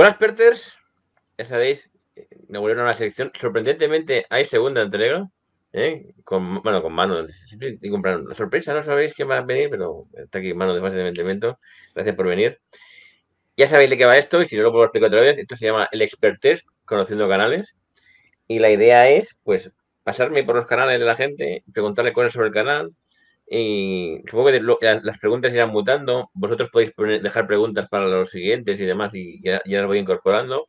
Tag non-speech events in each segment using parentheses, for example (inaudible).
Hola, Experters, Ya sabéis, me volvieron a la selección. Sorprendentemente hay segunda entrega. ¿eh? Con, bueno, con mano. y comprar una sorpresa, no sabéis qué va a venir, pero está aquí mano de más de vendimiento, Gracias por venir. Ya sabéis de qué va esto, y si no lo puedo explicar otra vez, esto se llama el Expert Test, conociendo canales. Y la idea es, pues, pasarme por los canales de la gente, preguntarle cosas sobre el canal, y supongo que las preguntas irán mutando. Vosotros podéis dejar preguntas para los siguientes y demás, y ya, las voy incorporando.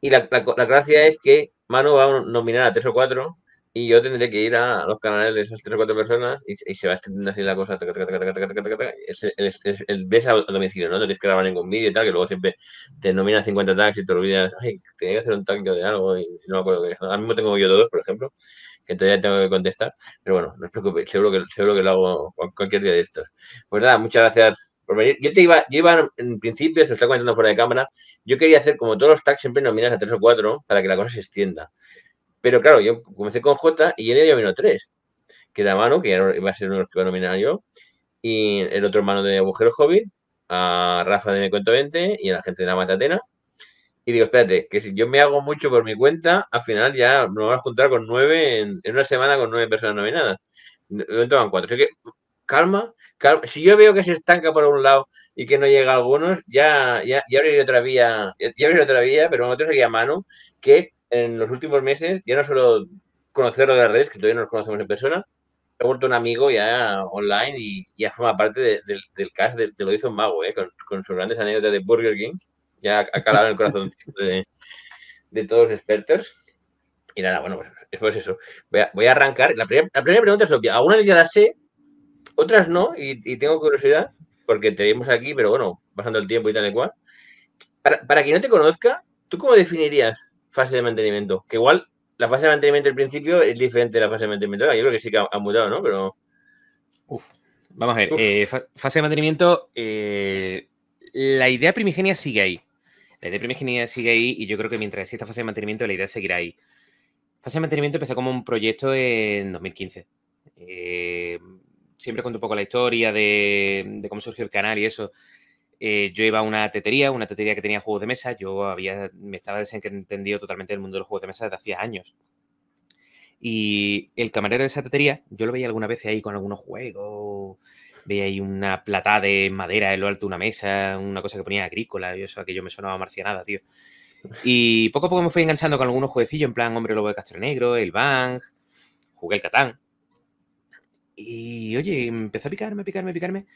Y la, la, gracia es que Manu va a nominar a tres o cuatro, y yo tendré que ir a los canales de esas tres o cuatro personas y, se va extendiendo así la cosa. el, ves a domicilio, ¿no? No tienes que grabar ningún vídeo y tal, que luego siempre te nominan 50 tags y te olvidas, ay, tenía que hacer un tag de algo y no me acuerdo qué Ahora mismo tengo yo dos, por ejemplo que todavía tengo que contestar, pero bueno, no os preocupéis, seguro que, lo hago cualquier día de estos. Pues nada, muchas gracias por venir. Yo te iba, yo iba en principio, se lo está comentando fuera de cámara, yo quería hacer como todos los tags siempre nominas a tres o cuatro para que la cosa se extienda. Pero claro, yo comencé con J y en él vino tres, que era mano, que iba a ser uno de los que iba a nominar yo, y el otro hermano de Agujero Hobbit, a Rafa de Me Cuento 20 y a la gente de la Matatena y digo, espérate, que si yo me hago mucho por mi cuenta, al final ya me voy a juntar con nueve en, una semana con nueve personas nominadas. No toman cuatro. Así que, calma, calma. Si yo veo que se estanca por un lado y que no llega a algunos, ya, ya, abriré otra vía, ya, abriré otra vía, pero nosotros aquí a mano, que en los últimos meses, ya no solo conocerlo de las redes, que todavía no nos conocemos en persona, he vuelto un amigo ya online y ya forma parte del cast de, Lo hizo un mago, eh, con sus grandes anécdotas de Burger King ya ha calado en el corazón de, todos los expertos. Y nada, bueno, pues, pues eso Voy a, arrancar. La primera, pregunta es obvia. Algunas ya las sé, otras no, y, tengo curiosidad, porque te aquí, pero bueno, pasando el tiempo y tal y cual. Para, para quien no te conozca, ¿tú cómo definirías fase de mantenimiento? Que igual la fase de mantenimiento al principio es diferente de la fase de mantenimiento. Yo creo que sí que ha, mudado, ¿no? Pero. Uf. Vamos a ver, eh, fase de mantenimiento, eh, la idea primigenia sigue ahí. La idea de Ingeniería sigue ahí y yo creo que mientras esta fase de mantenimiento, la idea seguirá ahí. Fase de mantenimiento empezó como un proyecto en 2015. Eh, siempre cuento un poco la historia de, cómo surgió el canal y eso. Eh, yo iba a una tetería, una tetería que tenía juegos de mesa. Yo había, me estaba desentendido totalmente del mundo de los juegos de mesa desde hacía años. Y el camarero de esa tetería, yo lo veía alguna vez ahí con algunos juegos Veía ahí una plata de madera en lo alto de una mesa, una cosa que ponía agrícola, y eso, yo me sonaba marcianada, tío. Y poco a poco me fui enganchando con algunos jueguecillos, en plan Hombre Lobo de Castro Negro, el Bang, jugué el Catán. Y oye, empezó a picarme, picarme, picarme.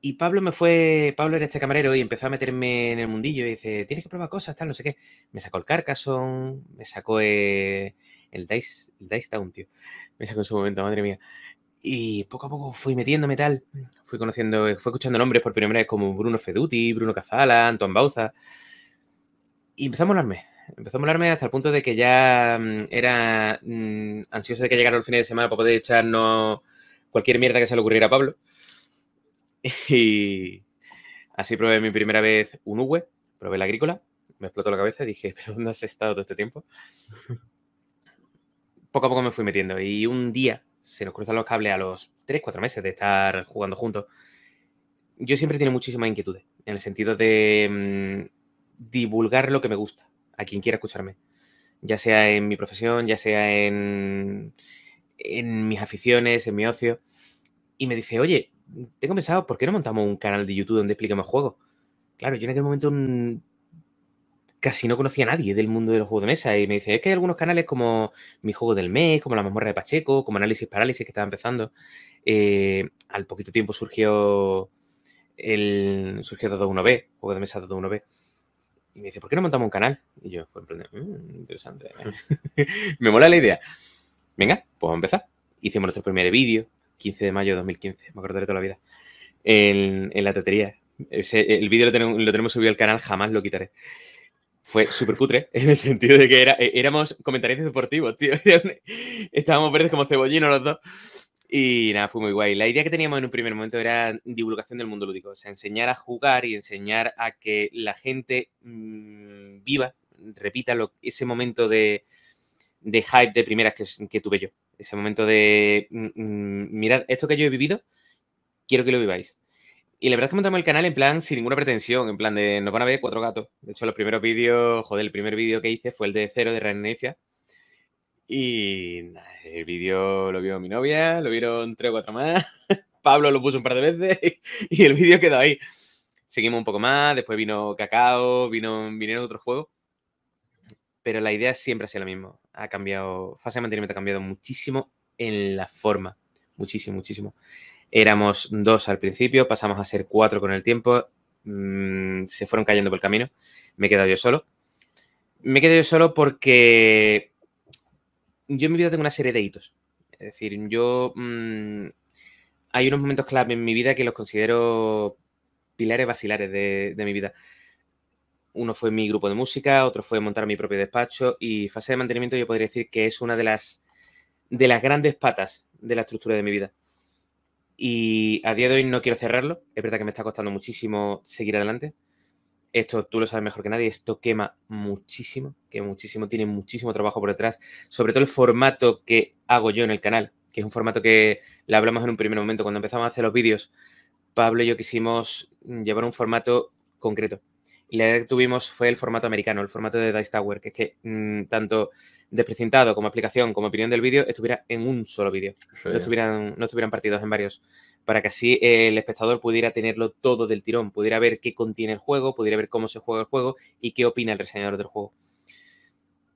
Y Pablo me fue, Pablo era este camarero y empezó a meterme en el mundillo y dice, tienes que probar cosas, tal, no sé qué. Me sacó el Carcassonne, me sacó eh, el, Dice, el Dice Town, tío. Me sacó en su momento, madre mía. Y poco a poco fui metiéndome tal, fui conociendo, eh, fui escuchando nombres por primera vez como Bruno Feduti, Bruno Cazala, Antoine Bauza. Y empezó a molarme, empezó a molarme hasta el punto de que ya mm, era ansiosa mm, ansioso de que llegara el fin de semana para poder echarnos cualquier mierda que se le ocurriera a Pablo. (laughs) Y así probé mi primera vez un Uwe, probé la agrícola, me explotó la cabeza y dije, (laughs) ¿pero dónde has estado todo este tiempo? (laughs) poco a poco me fui metiendo y un día se nos cruzan los cables a los 3, 4 meses de estar jugando juntos, yo siempre tiene muchísimas inquietudes, en el sentido de mm, divulgar lo que me gusta a quien quiera escucharme, ya sea en mi profesión, ya sea en, en mis aficiones, en mi ocio, y me dice, oye, tengo pensado, ¿por qué no montamos un canal de YouTube donde expliquemos juegos? Claro, yo en aquel momento mm, casi no conocía a nadie del mundo de los juegos de mesa y me dice, es que hay algunos canales como Mi Juego del Mes, como La Memoria de Pacheco, como Análisis Parálisis que estaba empezando. Eh, al poquito tiempo surgió el surgió 1 b Juego de Mesa 1 b Y me dice, ¿por qué no montamos un canal? Y yo, fue mm, interesante. Eh". Mm. (laughs) me mola la idea. Venga, pues vamos a empezar. Hicimos nuestro primer vídeo, 15 de mayo de 2015, me acordaré toda la vida, en, la tetería. el vídeo lo tenemos subido al canal, jamás lo quitaré fue súper cutre, (laughs) en el sentido de que e, éramos comentaristas deportivos, tío. (laughs) Estábamos verdes como cebollinos los dos. Y nada, fue muy guay. La idea que teníamos en un primer momento era divulgación del mundo lúdico, o sea, enseñar a jugar y enseñar a que la gente mm, viva, repita lo, ese momento de, de, hype de primeras que, tuve yo. Ese momento de, mm, mm, mirad, esto que yo he vivido, quiero que lo viváis. Y la verdad es que montamos el canal en plan sin ninguna pretensión, en plan de nos van a ver cuatro gatos. De hecho, los primeros vídeos, joder, el primer vídeo que hice fue el de Cero de Renecia. Y el vídeo lo vio mi novia, lo vieron tres o cuatro más. (laughs) Pablo lo puso un par de veces (laughs) y el vídeo quedó ahí. Seguimos un poco más, después vino Cacao, vino, vinieron otros juegos. Pero la idea siempre ha sido la misma. Ha cambiado, fase de mantenimiento ha cambiado muchísimo en la forma. Muchísimo, muchísimo. Éramos dos al principio, pasamos a ser cuatro con el tiempo, mm, se fueron cayendo por el camino, me he quedado yo solo. Me he quedado yo solo porque yo en mi vida tengo una serie de hitos. Es decir, yo... Mm, hay unos momentos clave en mi vida que los considero pilares basilares de, de mi vida. Uno fue mi grupo de música, otro fue montar mi propio despacho y fase de mantenimiento yo podría decir que es una de las, de las grandes patas de la estructura de mi vida. Y a día de hoy no quiero cerrarlo. Es verdad que me está costando muchísimo seguir adelante. Esto tú lo sabes mejor que nadie. Esto quema muchísimo, que muchísimo, tiene muchísimo trabajo por detrás. Sobre todo el formato que hago yo en el canal, que es un formato que le hablamos en un primer momento. Cuando empezamos a hacer los vídeos, Pablo y yo quisimos llevar un formato concreto. Y la idea que tuvimos fue el formato americano, el formato de Dice Tower, que es que mm, tanto desprecintado como aplicación, como opinión del vídeo estuviera en un solo vídeo. No, estuvieran, partidos en varios. Para que así el espectador pudiera tenerlo todo del tirón, pudiera ver qué contiene el juego, pudiera ver cómo se juega el juego y qué opina el reseñador del juego.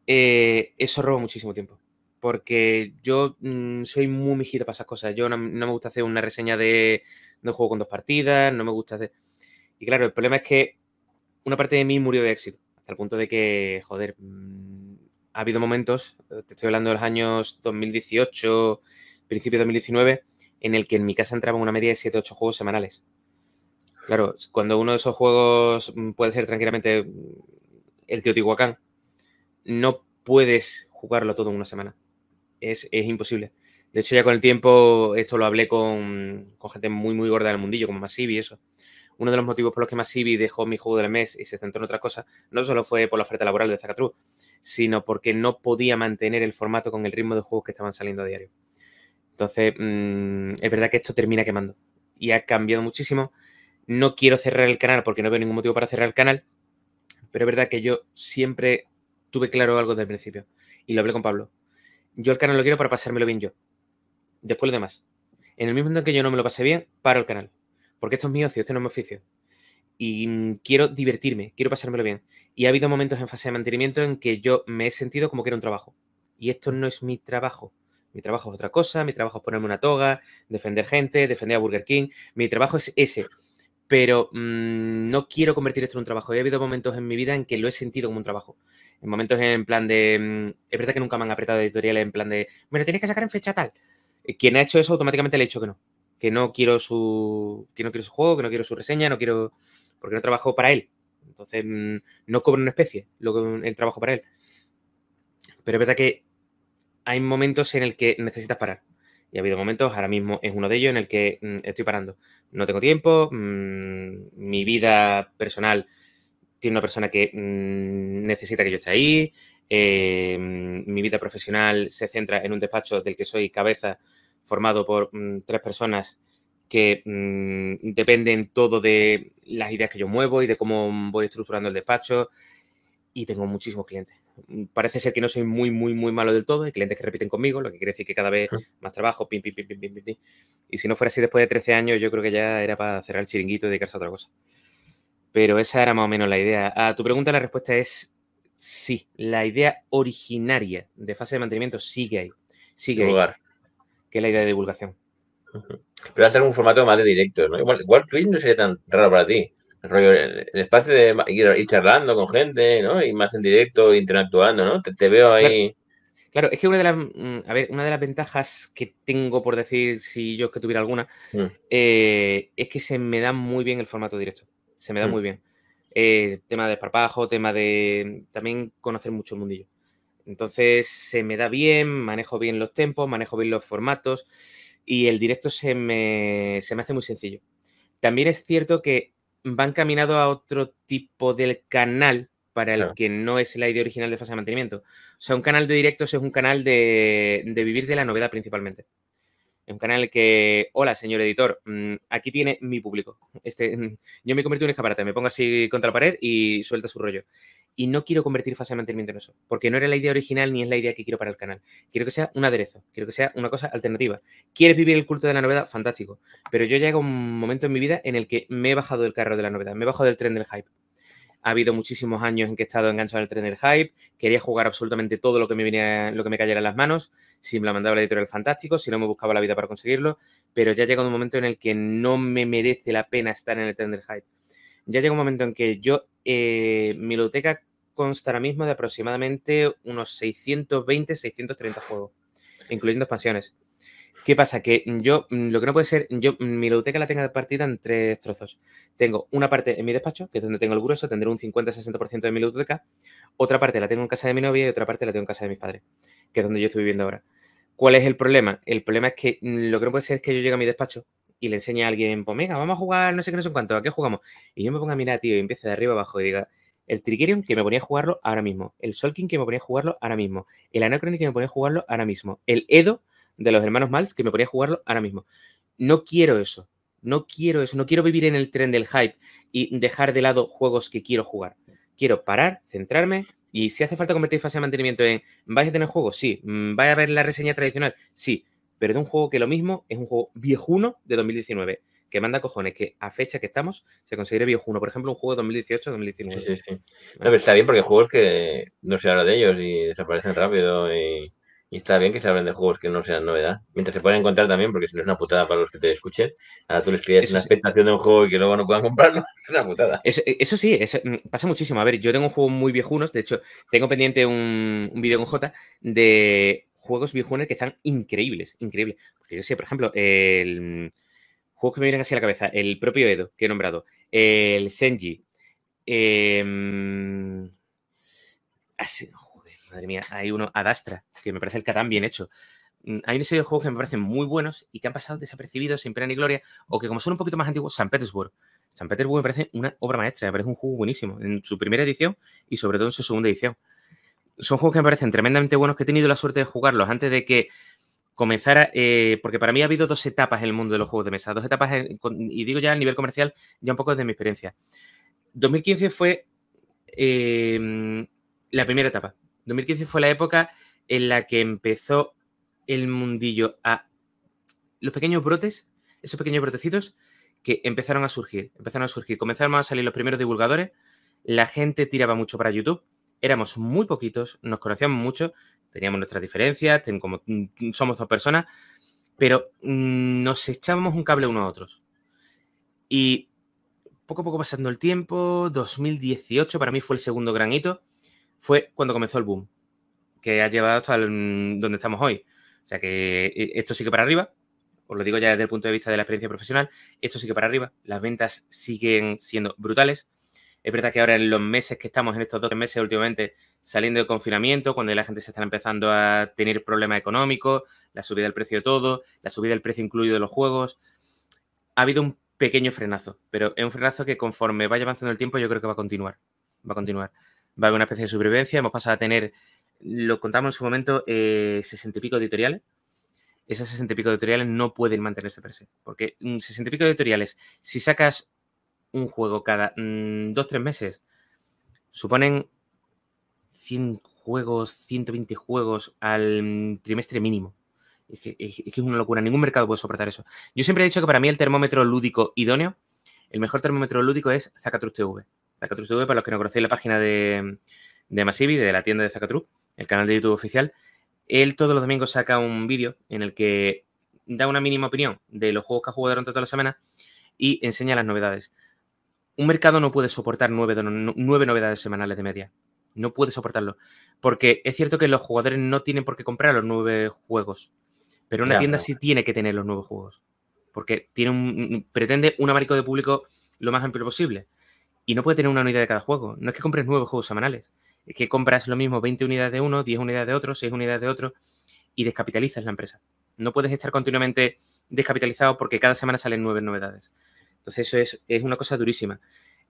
Eh, eso roba muchísimo tiempo. Porque yo mm, soy muy mijito para esas cosas. Yo no, me gusta hacer una reseña de un juego con dos partidas, no me gusta hacer. Y claro, el problema es que una parte de mí murió de éxito, hasta el punto de que, joder, mm, ha habido momentos, eh, te estoy hablando de los años 2018, principio de 2019, en el que en mi casa entraban una media de 7 8 juegos semanales. Claro, cuando uno de esos juegos mm, puede ser tranquilamente mm, el Tihuacán, no puedes jugarlo todo en una semana. Es, imposible. De hecho, ya con el tiempo, esto lo hablé con, con gente muy, muy gorda del mundillo, como Masivi y eso uno de los motivos por los que Masivi dejó mi juego del mes y se centró en otra cosa, no solo fue por la oferta laboral de Zacatruz, sino porque no podía mantener el formato con el ritmo de juegos que estaban saliendo a diario. Entonces, mm, es verdad que esto termina quemando y ha cambiado muchísimo. No quiero cerrar el canal porque no veo ningún motivo para cerrar el canal, pero es verdad que yo siempre tuve claro algo desde el principio y lo hablé con Pablo. Yo el canal lo quiero para pasármelo bien yo. Después lo demás. En el mismo momento en que yo no me lo pasé bien, paro el canal porque esto es mi ocio, esto no es mi oficio. Y mm, quiero divertirme, quiero pasármelo bien. Y ha habido momentos en fase de mantenimiento en que yo me he sentido como que era un trabajo. Y esto no es mi trabajo. Mi trabajo es otra cosa, mi trabajo es ponerme una toga, defender gente, defender a Burger King. Mi trabajo es ese. Pero mm, no quiero convertir esto en un trabajo. Y ha habido momentos en mi vida en que lo he sentido como un trabajo. En momentos en plan de. Mm, es verdad que nunca me han apretado editoriales en plan de. Me lo tienes que sacar en fecha tal. Eh, quien ha hecho eso automáticamente le ha dicho que no que no quiero su no quiero su juego, que no quiero su reseña, no quiero porque no trabajo para él. Entonces mm, no cobro una especie lo, que el trabajo para él. Pero es verdad que hay momentos en el que necesitas parar. Y ha habido momentos, ahora mismo es uno de ellos, en el que mm, estoy parando. No tengo tiempo, mm, mi vida personal tiene una persona que necesita que yo esté ahí, eh, mi vida profesional se centra en un despacho del que soy cabeza formado por mm, tres personas que mm, dependen todo de las ideas que yo muevo y de cómo voy estructurando el despacho. Y tengo muchísimos clientes. Mm, parece ser que no soy muy, muy, muy malo del todo. Hay clientes que repiten conmigo, lo que quiere decir que cada vez más trabajo, pim, pim, pim, pim, pim, pim. Y si no fuera así después de 13 años, yo creo que ya era para cerrar el chiringuito y dedicarse a otra cosa. Pero esa era más o menos la idea. A ah, tu pregunta la respuesta es sí. La idea originaria de fase de mantenimiento sigue ahí. Sigue ahí que es la idea de divulgación. Pero hacer un formato más de directo, ¿no? Igual, Twitch no sería tan raro para ti. El, espacio de ir, charlando con gente, ¿no? Y más en directo, interactuando, ¿no? Te, veo ahí. Claro, es que una de las, mm, ver, una de las ventajas que tengo, por decir, si yo es que tuviera alguna, mm. eh, es que se me da muy bien el formato directo. Se me da mm. muy bien. Eh, tema de esparpajo, tema de también conocer mucho el mundillo. Entonces se me da bien, manejo bien los tempos, manejo bien los formatos y el directo se me, hace muy sencillo. También es cierto que van caminado a otro tipo del canal para el que no es la idea original de fase de mantenimiento. O sea, un canal de directos es un canal de, vivir de la novedad principalmente. Es un canal que, hola, señor editor, mm, aquí tiene mi público. Este, mm, yo me convertido en un escaparate, me pongo así contra la pared y suelta su rollo y no quiero convertir fácilmente mi mantenimiento en eso, porque no era la idea original ni es la idea que quiero para el canal. Quiero que sea un aderezo, quiero que sea una cosa alternativa. ¿Quieres vivir el culto de la novedad? Fantástico. Pero yo llego a un momento en mi vida en el que me he bajado del carro de la novedad, me he bajado del tren del hype. Ha habido muchísimos años en que he estado enganchado al tren del hype, quería jugar absolutamente todo lo que me venía lo que me cayera en las manos, si me lo mandaba la editorial fantástico, si no me buscaba la vida para conseguirlo, pero ya ha llegado un momento en el que no me merece la pena estar en el tren del hype ya llega un momento en que yo, eh, mi biblioteca consta ahora mismo de aproximadamente unos 620, 630 juegos, incluyendo expansiones. ¿Qué pasa? Que yo, mm, lo que no puede ser, yo mm, mi biblioteca la tengo partida en tres trozos. Tengo una parte en mi despacho, que es donde tengo el grueso, tendré un 50-60% de mi biblioteca. Otra parte la tengo en casa de mi novia y otra parte la tengo en casa de mis padres, que es donde yo estoy viviendo ahora. ¿Cuál es el problema? El problema es que mm, lo que no puede ser es que yo llegue a mi despacho y le enseña a alguien, pues venga, vamos a jugar, no sé qué, no sé cuánto, ¿a qué jugamos? Y yo me pongo a mirar, tío, y empiezo de arriba abajo y diga, el Trigerion que me ponía a jugarlo ahora mismo, el Solking que me ponía a jugarlo ahora mismo, el Anacronic que me ponía a jugarlo ahora mismo, el Edo de los hermanos Mals que me ponía a jugarlo ahora mismo. No quiero eso, no quiero eso, no quiero vivir en el tren del hype y dejar de lado juegos que quiero jugar. Quiero parar, centrarme y si hace falta convertir fase de mantenimiento en, ¿vais a tener juegos? Sí. Mm, ¿Vais a ver la reseña tradicional? Sí pero de un juego que lo mismo es un juego viejuno de 2019, que manda cojones que a fecha que estamos se considere viejuno. Por ejemplo, un juego de 2018-2019. Sí, sí, sí. pero ah. está bien porque hay juegos que no se habla de ellos y desaparecen rápido y, está bien que se hablen de juegos que no sean novedad. Mientras se pueden encontrar también, porque si no es una putada para los que te escuchen, ahora tú les pides una expectación de un juego y que luego no puedan comprarlo, (laughs) es una putada. Eso, sí, mm, pasa muchísimo. A ver, yo tengo un juego muy viejunos, de hecho, tengo pendiente un, un vídeo con J de juegos viejunes que están increíbles, increíbles. Porque yo sé, por ejemplo, el juego que me viene casi a la cabeza, el propio Edo, que he nombrado, el Senji, eh, joder, madre mía, hay uno, Adastra, que me parece el Catán bien hecho. Mm, hay una serie de juegos que me parecen muy buenos y que han pasado desapercibidos sin pena ni gloria, o que como son un poquito más antiguos, San Petersburg. San Petersburg me parece una obra maestra, me parece un juego buenísimo en su primera edición y sobre todo en su segunda edición son juegos que me parecen tremendamente buenos, que he tenido la suerte de jugarlos antes de que comenzara, eh, porque para mí ha habido dos etapas en el mundo de los juegos de mesa, dos etapas, y digo ya a nivel comercial, ya un poco desde mi experiencia. 2015 fue eh, la primera etapa. 2015 fue la época en la que empezó el mundillo a los pequeños brotes, esos pequeños brotecitos que empezaron a surgir, empezaron a surgir, comenzaron a salir los primeros divulgadores, la gente tiraba mucho para YouTube éramos muy poquitos, nos conocíamos mucho, teníamos nuestras diferencias, mm, somos dos personas, pero mm, nos echábamos un cable uno a otros. Y poco a poco pasando el tiempo, 2018 para mí fue el segundo gran hito, fue cuando comenzó el boom, que ha llevado hasta mm, donde estamos hoy. O sea que e, esto sigue para arriba, os lo digo ya desde el punto de vista de la experiencia profesional, esto sigue para arriba, las ventas siguen siendo brutales. Es verdad que ahora en los meses que estamos, en estos dos meses últimamente, saliendo del confinamiento, cuando la gente se está empezando a tener problemas económicos, la subida del precio de todo, la subida del precio incluido de los juegos, ha habido un pequeño frenazo, pero es un frenazo que conforme vaya avanzando el tiempo yo creo que va a continuar, va a continuar. Va a haber una especie de supervivencia, hemos pasado a tener, lo contamos en su momento, eh, sesenta y pico editoriales. Esas sesenta y pico editoriales no pueden mantenerse per porque 60 mm, y pico editoriales, si sacas un juego cada mm, dos, tres meses, suponen 100 juegos, 120 juegos al mm, trimestre mínimo. Es que, es, una locura, ningún mercado puede soportar eso. Yo siempre he dicho que para mí el termómetro lúdico idóneo, el mejor termómetro lúdico es Zacatruz TV. Zacatruz TV, para los que no conocéis la página de, de Masivi, de la tienda de Zacatruz, el canal de YouTube oficial, él todos los domingos saca un vídeo en el que da una mínima opinión de los juegos que ha jugado durante toda la semana y enseña las novedades un mercado no puede soportar nueve, novedades semanales de media. No puede soportarlo. Porque es cierto que los jugadores no tienen por qué comprar los nueve juegos. Pero una tienda sí tiene que tener los nueve juegos. Porque tiene pretende un abanico de público lo más amplio posible. Y no puede tener una unidad de cada juego. No es que compres nueve juegos semanales. Es que compras lo mismo 20 unidades de uno, 10 unidades de otro, seis unidades de otro. Y descapitalizas la empresa. No puedes estar continuamente descapitalizado porque cada semana salen nueve novedades. Entonces eso es, es una cosa durísima.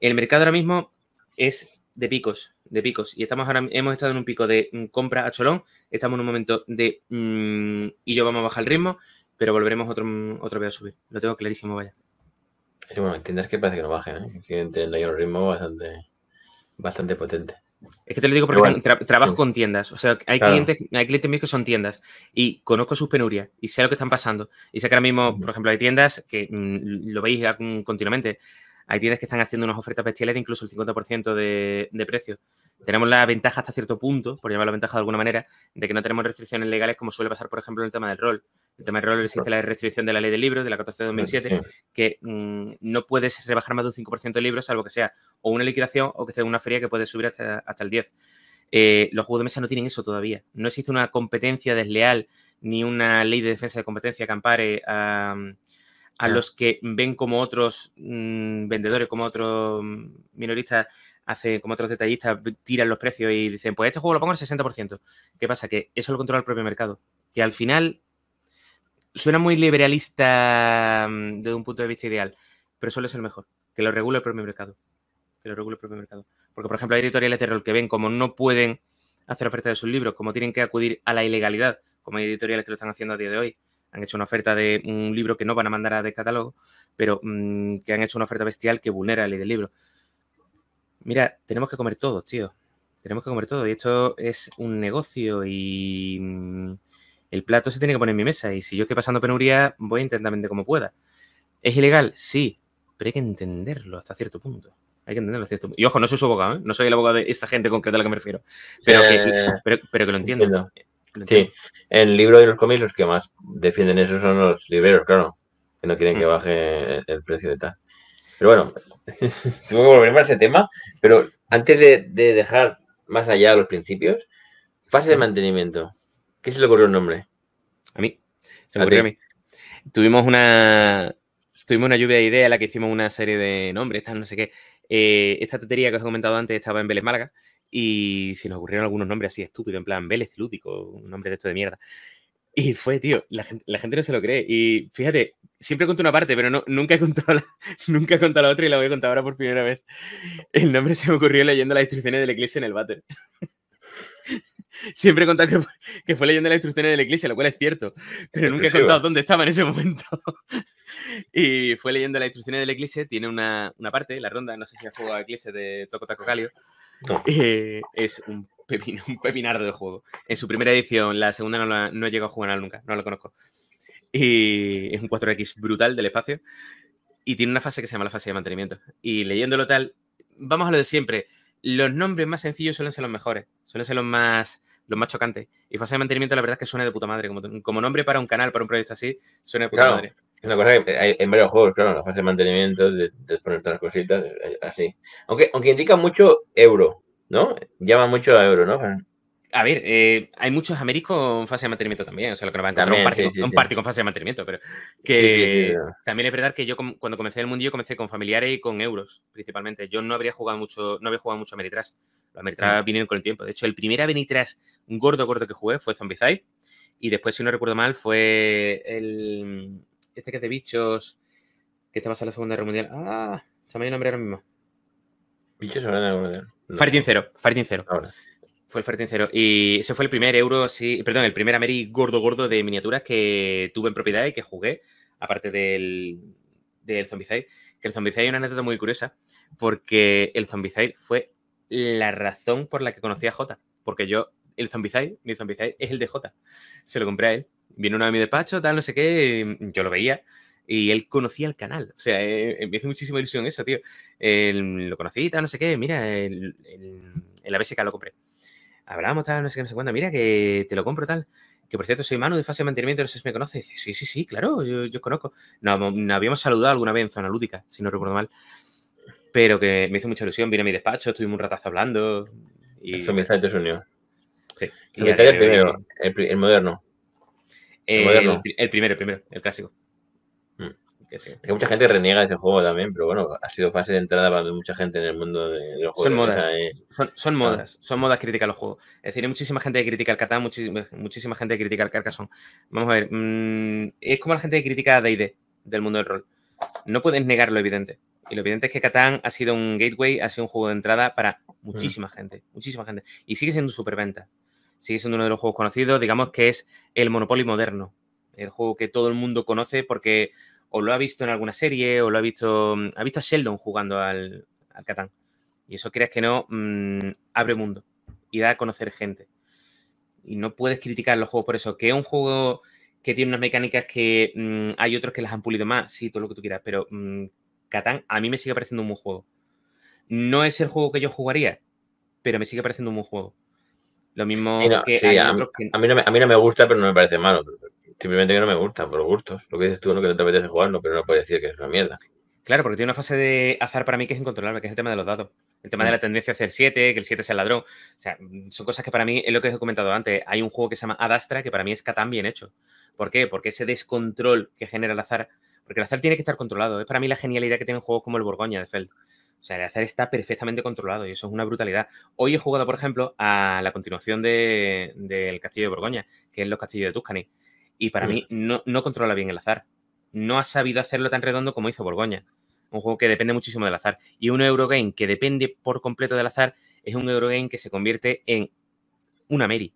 El mercado ahora mismo es de picos, de picos. Y estamos ahora, hemos estado en un pico de mm, compra a cholón, estamos en un momento de mm, y yo vamos a bajar el ritmo, pero volveremos otro, mm, otra vez a subir. Lo tengo clarísimo, vaya. Sí, bueno, entiendes que parece que no baje, ¿eh? que un ritmo bastante potente. Es que te lo digo porque trabajo con tiendas. O sea, hay, clientes, hay clientes míos que son tiendas y conozco sus penurias y sé lo que están pasando. Y sé que ahora mismo, por ejemplo, hay tiendas que mm, lo veis continuamente hay tiendas que están haciendo unas ofertas bestiales de incluso el 50% de, precio. Tenemos la ventaja hasta cierto punto, por llamar la ventaja de alguna manera, de que no tenemos restricciones legales como suele pasar, por ejemplo, en el tema del rol. El tema del rol existe la restricción de la ley de libros de la 14 de 2007, que mm, no puedes rebajar más de un 5% de libros, salvo que sea o una liquidación o que esté en una feria que puede subir hasta, el 10%. Eh, los juegos de mesa no tienen eso todavía. No existe una competencia desleal ni una ley de defensa de competencia que ampare a a los que ven como otros mm, vendedores, como otros mm, minoristas, como otros detallistas, tiran los precios y dicen, pues este juego lo pongo al 60%. ¿Qué pasa? Que eso lo controla el propio mercado. Que al final suena muy liberalista mm, desde un punto de vista ideal, pero suele ser mejor. Que lo regule el propio mercado. Que lo regule el propio mercado. Porque, por ejemplo, hay editoriales de rol que ven como no pueden hacer oferta de sus libros, como tienen que acudir a la ilegalidad, como hay editoriales que lo están haciendo a día de hoy, han hecho una oferta de un libro que no van a mandar a descatálogo, pero mm, que han hecho una oferta bestial que vulnera la ley del libro. Mira, tenemos que comer todos, tío. Tenemos que comer todo. Y esto es un negocio y mm, el plato se tiene que poner en mi mesa. Y si yo estoy pasando penuria, voy intentamente como pueda. ¿Es ilegal? Sí, pero hay que entenderlo hasta cierto punto. Hay que entenderlo hasta cierto punto. Y ojo, no soy su abogado, ¿eh? no soy el abogado de esta gente concreta a la que me refiero. Pero, que, eh, pero, lo entiendan, entiendo. Sí, en libro y los cómics los que más defienden eso son los libreros, claro, que no quieren que mm. baje el precio de tal. Pero bueno, (laughs) tengo que a ese tema, pero antes de, dejar más allá los principios, fase de mm. mantenimiento. ¿Qué se le ocurrió el nombre? A mí, se me ocurrió a, mí. Tuvimos una, tuvimos una lluvia de ideas en la que hicimos una serie de nombres, tal, no sé qué. Eh, esta tetería que os he comentado antes estaba en Vélez Málaga y se nos ocurrieron algunos nombres así estúpidos, en plan Vélez Lúdico, un nombre de esto de mierda. Y fue, tío, la gente, no se lo cree. Y fíjate, siempre cuento una parte, pero no, nunca, he contado la, (laughs) nunca he contado la otra y la voy a contar ahora por primera vez. El nombre se me ocurrió leyendo las instrucciones de la iglesia en el váter. (laughs) siempre he contado que fue, leyendo las instrucciones de la iglesia, lo cual es cierto, pero nunca he contado dónde estaba en ese momento. (laughs) y fue leyendo las instrucciones de la iglesia, tiene una, una parte, la ronda, no sé si ha jugado a iglesia de Toco Taco Calio, eh, es un, pepino, un pepinardo de juego. En su primera edición, la segunda no, he llegado a jugar nunca, no lo conozco. Y es un 4X brutal del espacio. Y tiene una fase que se llama la fase de mantenimiento. Y leyéndolo tal, vamos a lo de siempre. Los nombres más sencillos suelen ser los mejores, suelen ser los más, los más chocantes. Y fase de mantenimiento, la verdad es que suena de puta madre. Como, nombre para un canal, para un proyecto así, suena de puta madre una cosa que hay en varios juegos, claro, en la fase de mantenimiento, de, poner todas las cositas, eh, así. Aunque, aunque indica mucho euro, ¿no? Llama mucho a euro, ¿no? A ver, eh, hay muchos Américos en fase de mantenimiento también, o sea, lo que nos va a encontrar un, party, un party con fase de mantenimiento, pero que también es verdad que yo cuando comencé el mundillo comencé con familiares y con euros, principalmente. Yo no habría jugado mucho, no había jugado mucho Ameritras. Los Ameritras mm. vinieron con el tiempo. De hecho, el primer un gordo, gordo que jugué fue Zombieside. Y después, si no recuerdo mal, fue el este que es de bichos, que te pasa en la Segunda Guerra Mundial. Ah, se me ha nombre ahora mismo. Bichos o Mundial. No. Fighting Zero, Zero. Ahora. Fue el Fartin Zero. Y ese fue el primer euro, sí, perdón, el primer Ameri gordo gordo de miniaturas que tuve en propiedad y que jugué, aparte del, del Zombicide. Que el Zombicide hay una anécdota muy curiosa, porque el Zombicide fue la razón por la que conocí a Jota. Porque yo, el Zombicide, mi Zombicide es el de Jota. Se lo compré a él Viene uno de mi despacho, tal, no sé qué, yo lo veía y él conocía el canal. O sea, eh, eh, me hace muchísima ilusión eso, tío. lo conocí, tal, no sé qué, mira, el, el, lo compré. Hablábamos, tal, no sé qué, no sé cuándo, mira, que te lo compro, tal. Que por cierto, soy mano de fase de mantenimiento, no sé si me conoces? sí, sí, sí, claro, yo, yo conozco. Nos, habíamos saludado alguna vez en Zona Lúdica, si no recuerdo mal. Pero que me hizo mucha ilusión, Vino a mi despacho, estuvimos un ratazo hablando. Y... eso me hizo sueño. Sí. el primero, el moderno el, primero, el primero, el clásico. Hmm. que mucha gente reniega ese juego también, pero bueno, ha sido fase de entrada para mucha gente en el mundo de, los juegos. Eh, son ah. modas, son, modas, son modas los juegos. Es decir, hay muchísima gente que critica el Catán, muchísima, gente que critica el Carcassonne. Vamos a ver, mm, es como la gente que critica a D&D del mundo del rol. No puedes negar lo evidente. Y lo evidente es que Catán ha sido un gateway, ha sido un juego de entrada para hmm. muchísima gente, muchísima gente. Y sigue siendo superventa sigue siendo uno de los juegos conocidos, digamos que es el Monopoly moderno, el juego que todo el mundo conoce porque o lo ha visto en alguna serie o lo ha visto, ha visto a Sheldon jugando al, al Catán. Y eso creas que no, mm, abre mundo y da a conocer gente. Y no puedes criticar los juegos por eso, que es un juego que tiene unas mecánicas que mm, hay otros que las han pulido más, sí, todo lo que tú quieras, pero mm, Catán a mí me sigue pareciendo un buen juego. No es el juego que yo jugaría, pero me sigue pareciendo un buen juego. Lo mismo que, a, otros A, mí no me, gusta, pero no me parece malo. Simplemente que no me gusta, por gustos. Lo que dices tú, ¿no? que no te apetece jugarlo, pero no puedes decir que es una mierda. Claro, porque tiene una fase de azar para mí que es incontrolable, que es el tema de los dados. El tema de la mm. tendencia a hacer 7, que el 7 sea el ladrón. O sea, mm, son cosas que para mí es lo que os he comentado antes. Hay un juego que se llama Adastra que para mí es Catán bien hecho. ¿Por qué? Porque ese descontrol que genera el azar. Porque el azar tiene que estar controlado. Es para mí la genialidad que tiene un juego como el Borgoña de Feld. O sea, el azar está perfectamente controlado y eso es una brutalidad. Hoy he jugado, por ejemplo, a la continuación del de, Castillo de Borgoña, que es los Castillos de Tuscany. Y para mm. mí no, controla bien el azar. No ha sabido hacerlo tan redondo como hizo Borgoña. Un juego que depende muchísimo del azar. Y un Eurogame que depende por completo del azar es un Eurogame que se convierte en una Mary.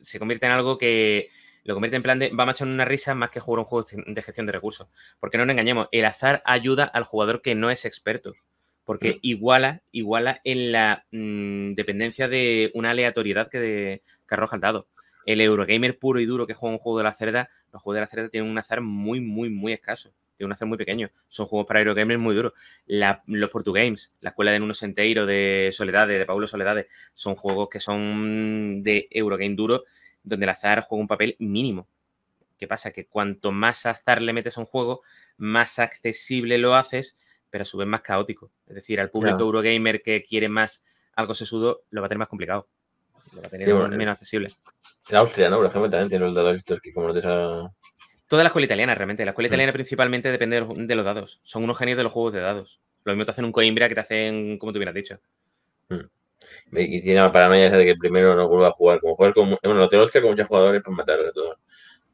Se convierte en algo que lo convierte en plan de va a echar una risa más que jugar un juego de gestión de recursos. Porque no nos engañemos, el azar ayuda al jugador que no es experto porque iguala, iguala en la mm, dependencia de una aleatoriedad que, de, arroja el dado. El Eurogamer puro y duro que juega un juego de la cerda, los juegos de la cerda tienen un azar muy, muy, muy escaso. Tienen un azar muy pequeño. Son juegos para Eurogamers muy duros. La, los Portugames, la escuela de Nuno Senteiro, de Soledades, de Paulo Soledades, son juegos que son mm, de Eurogame duro, donde el azar juega un papel mínimo. ¿Qué pasa? Que cuanto más azar le metes a un juego, más accesible lo haces pero a su vez más caótico. Es decir, al público Eurogamer que quiere más algo sesudo, lo va a tener más complicado. Lo va a tener menos accesible. En Austria, ¿no? Por ejemplo, también tiene los dados estos que como no te esa... Toda la escuela italiana, realmente. La escuela mm. italiana principalmente depende de los, dados. Son unos genios de los juegos de dados. Lo mismo te hacen un Coimbra que te hacen, como tú hubieras dicho. Mm. Y tiene la paranoia esa de que el primero no vuelva a jugar. Como jugar con. Bueno, lo tengo que con muchos jugadores para matarlo todo.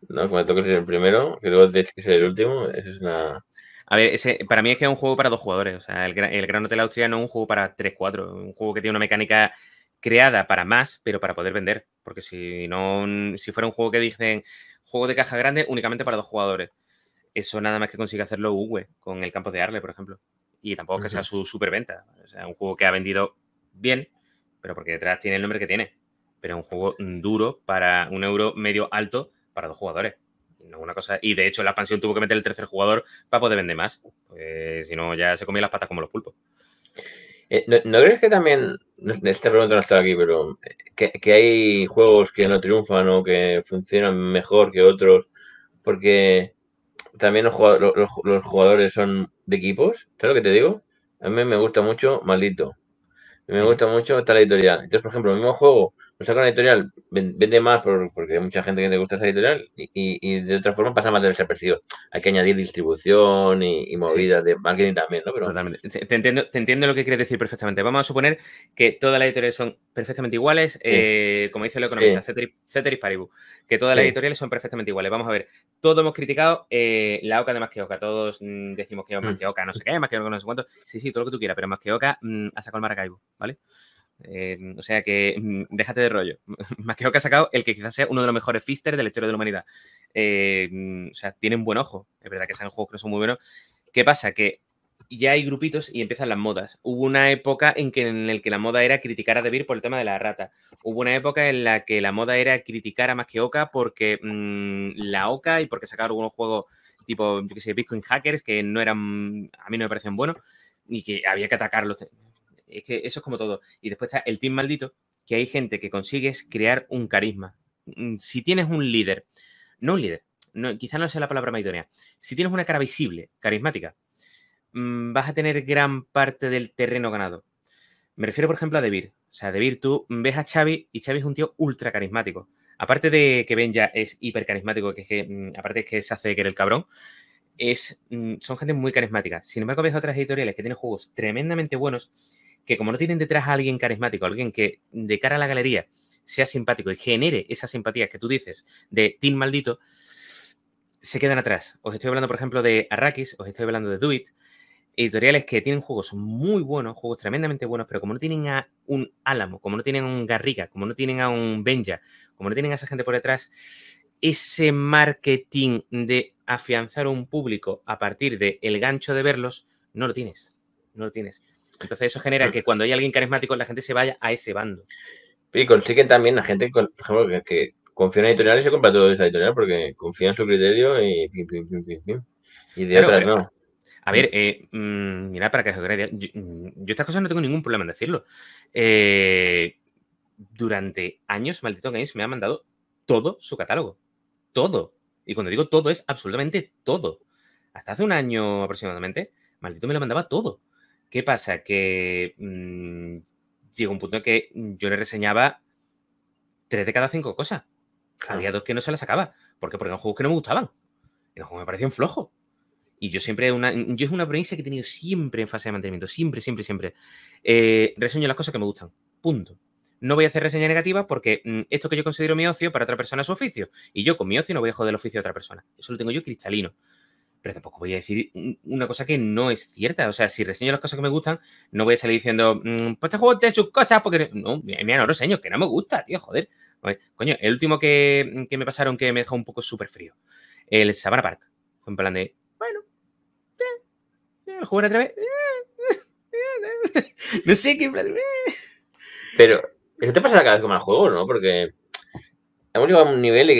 ¿No? Cuando toques el primero, que luego que ser el último, eso es una. A ver, para mí es que es un juego para dos jugadores. O sea, el, Gran Hotel Austria no es un juego para 3-4. Un juego que tiene una mecánica creada para más, pero para poder vender. Porque si no, si fuera un juego que dicen juego de caja grande únicamente para dos jugadores, eso nada más que consigue hacerlo Uwe con el campo de Arle, por ejemplo. Y tampoco que sea su superventa. O sea, un juego que ha vendido bien, pero porque detrás tiene el nombre que tiene. Pero es un juego duro para un euro medio alto para dos jugadores cosa. Y de hecho, la expansión tuvo que meter el tercer jugador para poder vender más. Eh, si no, ya se comían las patas como los pulpos. Eh, ¿no, crees que también, esta pregunta no está aquí, pero eh, que, hay juegos que no triunfan o que funcionan mejor que otros porque también los, los jugadores son de equipos? ¿Sabes lo que te digo? A mí me gusta mucho Maldito. Me gusta mucho esta editorial. Entonces, por ejemplo, el mismo juego nos saca una editorial, vende más porque hay mucha gente que le gusta esa editorial y, de otra forma pasa más de desapercibido. Hay que añadir distribución y, y movidas de marketing también, ¿no? Te entiendo, lo que quieres decir perfectamente. Vamos a suponer que todas las editoriales son perfectamente iguales, eh, como dice el economista, Ceteris, Paribus, que todas las editoriales son perfectamente iguales. Vamos a ver, todos hemos criticado eh, la OCA de más que OCA, todos mm, decimos que es mm. más que OCA, no sé qué, más que OCA, no sé cuánto. Sí, sí, todo lo que tú quieras, pero más que OCA ha mm, sacado el Maracaibo, ¿vale? Em, o sea que mm, déjate de rollo. (laughs) Más que ha sacado el que quizás sea uno de los mejores fisters de la historia de la humanidad. Em, o sea, tienen buen ojo. Es verdad que sean juegos que no son muy buenos. ¿Qué pasa? Que ya hay grupitos y empiezan las modas. Hubo una época en, que, en la que la moda era criticar a DeVir por el tema de la rata. Hubo una época en la que la moda era criticar a más que Oca porque mm, la Oca y porque sacaron algunos juegos tipo, yo qué sé, Bitcoin Hackers que no eran, a mí no me parecían buenos y que había que atacarlos es que eso es como todo. Y después está el team maldito, que hay gente que consigues crear un carisma. Mm, si tienes un líder, no un líder, no, no sea la palabra más si tienes una cara visible, carismática, mm, vas a tener gran parte del terreno ganado. Me refiero, por ejemplo, a DeVir, O sea, DeVir tú ves a Xavi y Xavi es un tío ultra carismático. Aparte de que Ben ya es hiper carismático, que es que, mm, aparte es que se hace que era el cabrón, es, son gente muy carismática. Sin embargo, ves otras editoriales que tienen juegos tremendamente buenos que como no tienen detrás a alguien carismático, alguien que de cara a la galería sea simpático y genere esa simpatías que tú dices de Team Maldito, se quedan atrás. Os estoy hablando, por ejemplo, de Arrakis, os estoy hablando de Duit, editoriales que tienen juegos muy buenos, juegos tremendamente buenos, pero como no tienen a un Álamo, como no tienen a un Garriga, como no tienen a un Benja, como no tienen a esa gente por detrás, ese marketing de afianzar un público a partir del el gancho de verlos, no lo tienes. No lo tienes. Entonces eso genera que cuando hay alguien carismático la gente se vaya a ese bando. Y consiguen también la gente, por ejemplo, que, confía en editoriales y se compra todo esa editorial porque confía en su criterio y de eh, no. A ver, eh, mm, mira, para que os yo, mm, yo estas cosas no tengo ningún problema en decirlo. Eh, durante años, Maldito Games me ha mandado todo su catálogo. Todo. Y cuando digo todo es absolutamente todo. Hasta hace un año aproximadamente, Maldito me lo mandaba todo. ¿Qué pasa? Que llega mm, llegó un punto en que yo le reseñaba tres de cada cinco cosas. Había dos que no se las sacaba. ¿Por qué? Porque eran juegos que no me gustaban. los juegos me me parecían flojos. Y yo siempre, una, yo es una provincia que he tenido siempre en fase de mantenimiento. Siempre, siempre, siempre. Eh, reseño las cosas que me gustan. Punto. No voy a hacer reseña negativa porque mm, esto que yo considero mi ocio para otra persona es su oficio. Y yo con mi ocio no voy a joder el oficio de otra persona. Eso lo tengo yo cristalino pero tampoco voy a decir una cosa que no es cierta. O sea, si reseño las cosas que me gustan, no voy a salir diciendo, mm, pues este juego tiene sus cosas, porque no, mira, no reseño, que no me gusta, tío, joder. Coño, el último que, que me pasaron que me dejó un poco súper frío, el Savannah Park. Fue en plan de, bueno, el otra vez. (laughs) no sé qué. Eh". Pero, ¿eso te pasa cada vez con el juego, no? Porque hemos llegado a un nivel y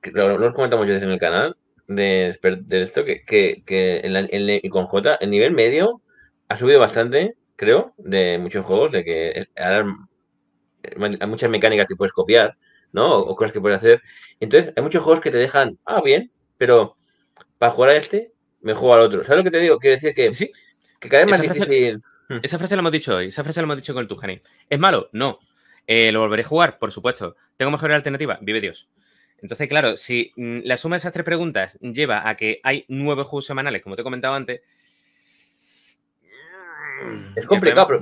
que, No lo, comentamos yo desde en el canal, de, esto, que, en con J, el nivel medio ha subido bastante, creo, de muchos juegos, de que hay muchas mecánicas que puedes copiar, ¿no? O, cosas que puedes hacer. Entonces, hay muchos juegos que te dejan, ah, bien, pero para jugar a este, me juego al otro. ¿Sabes lo que te digo? Quiero decir que, ¿Sí? que cada vez más hmm. Esa frase la hemos dicho hoy, esa frase la hemos dicho con el Tujani. ¿Es malo? No. Eh, ¿Lo volveré a jugar? Por supuesto. ¿Tengo mejor alternativa? Vive Dios. Entonces, claro, si mm, la suma de esas tres preguntas lleva a que hay nueve juegos semanales, como te he comentado antes. Mm, es complicado, pero,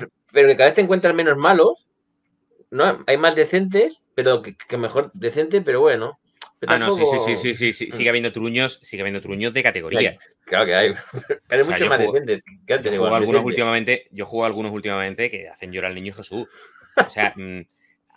que cada vez te encuentras menos malos. ¿no? Hay más decentes, pero que, mejor decente, pero bueno. ah, no, sí, sí, sí, sí, sí, sigue mm. habiendo truños, sigue habiendo truños de categoría. claro que hay, (laughs) pero hay muchos más decentes. Yo juego algunos últimamente, yo juego algunos últimamente que hacen llorar al niño Jesús. O sea, (laughs)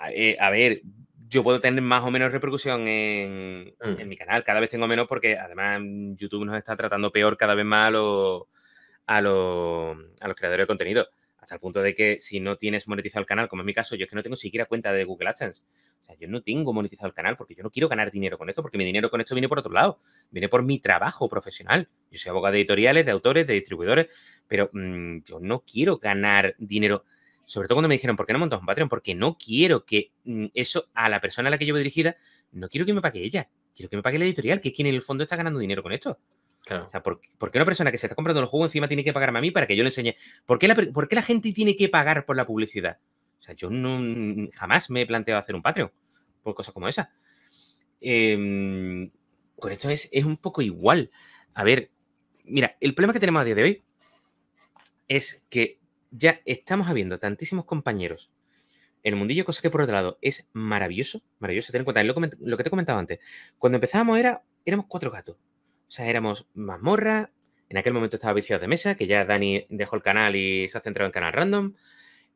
eh, a, ver, yo puedo tener más o menos repercusión mm. en, mi canal. Cada vez tengo menos porque además mm, YouTube nos está tratando peor cada vez más a, los creadores de contenido. Hasta el punto de que si no tienes monetizado el canal, como es mi caso, yo es que no tengo siquiera cuenta de Google AdSense. O sea, yo no tengo monetizado el canal porque yo no quiero ganar dinero con esto, porque mi dinero con esto viene por otro lado. Viene por mi trabajo profesional. Yo soy abogado de editoriales, de autores, de distribuidores, pero mm, yo no quiero ganar dinero sobre todo cuando me dijeron, ¿por qué no montas un Patreon? Porque no quiero que mm, eso a la persona a la que yo voy dirigida, no quiero que me pague ella, quiero que me pague la editorial, que es quien en el fondo está ganando dinero con esto. Claro. O sea, ¿por, qué una persona que se está comprando el juego encima tiene que pagarme a mí para que yo le enseñe? ¿Por qué la, gente tiene que pagar por la publicidad? O sea, yo mm, jamás me he planteado hacer un Patreon por cosas como esa. Em, con esto es, es un poco igual. A ver, mira, el problema que tenemos a día de hoy es que ya estamos habiendo tantísimos compañeros en el mundillo, cosa que por otro lado es maravilloso, maravilloso. Ten en cuenta, lo, que te he comentado antes, cuando empezábamos era, éramos cuatro gatos. O sea, éramos mazmorra, en aquel momento estaba viciado de Mesa, que ya Dani dejó el canal y se ha centrado en Canal Random.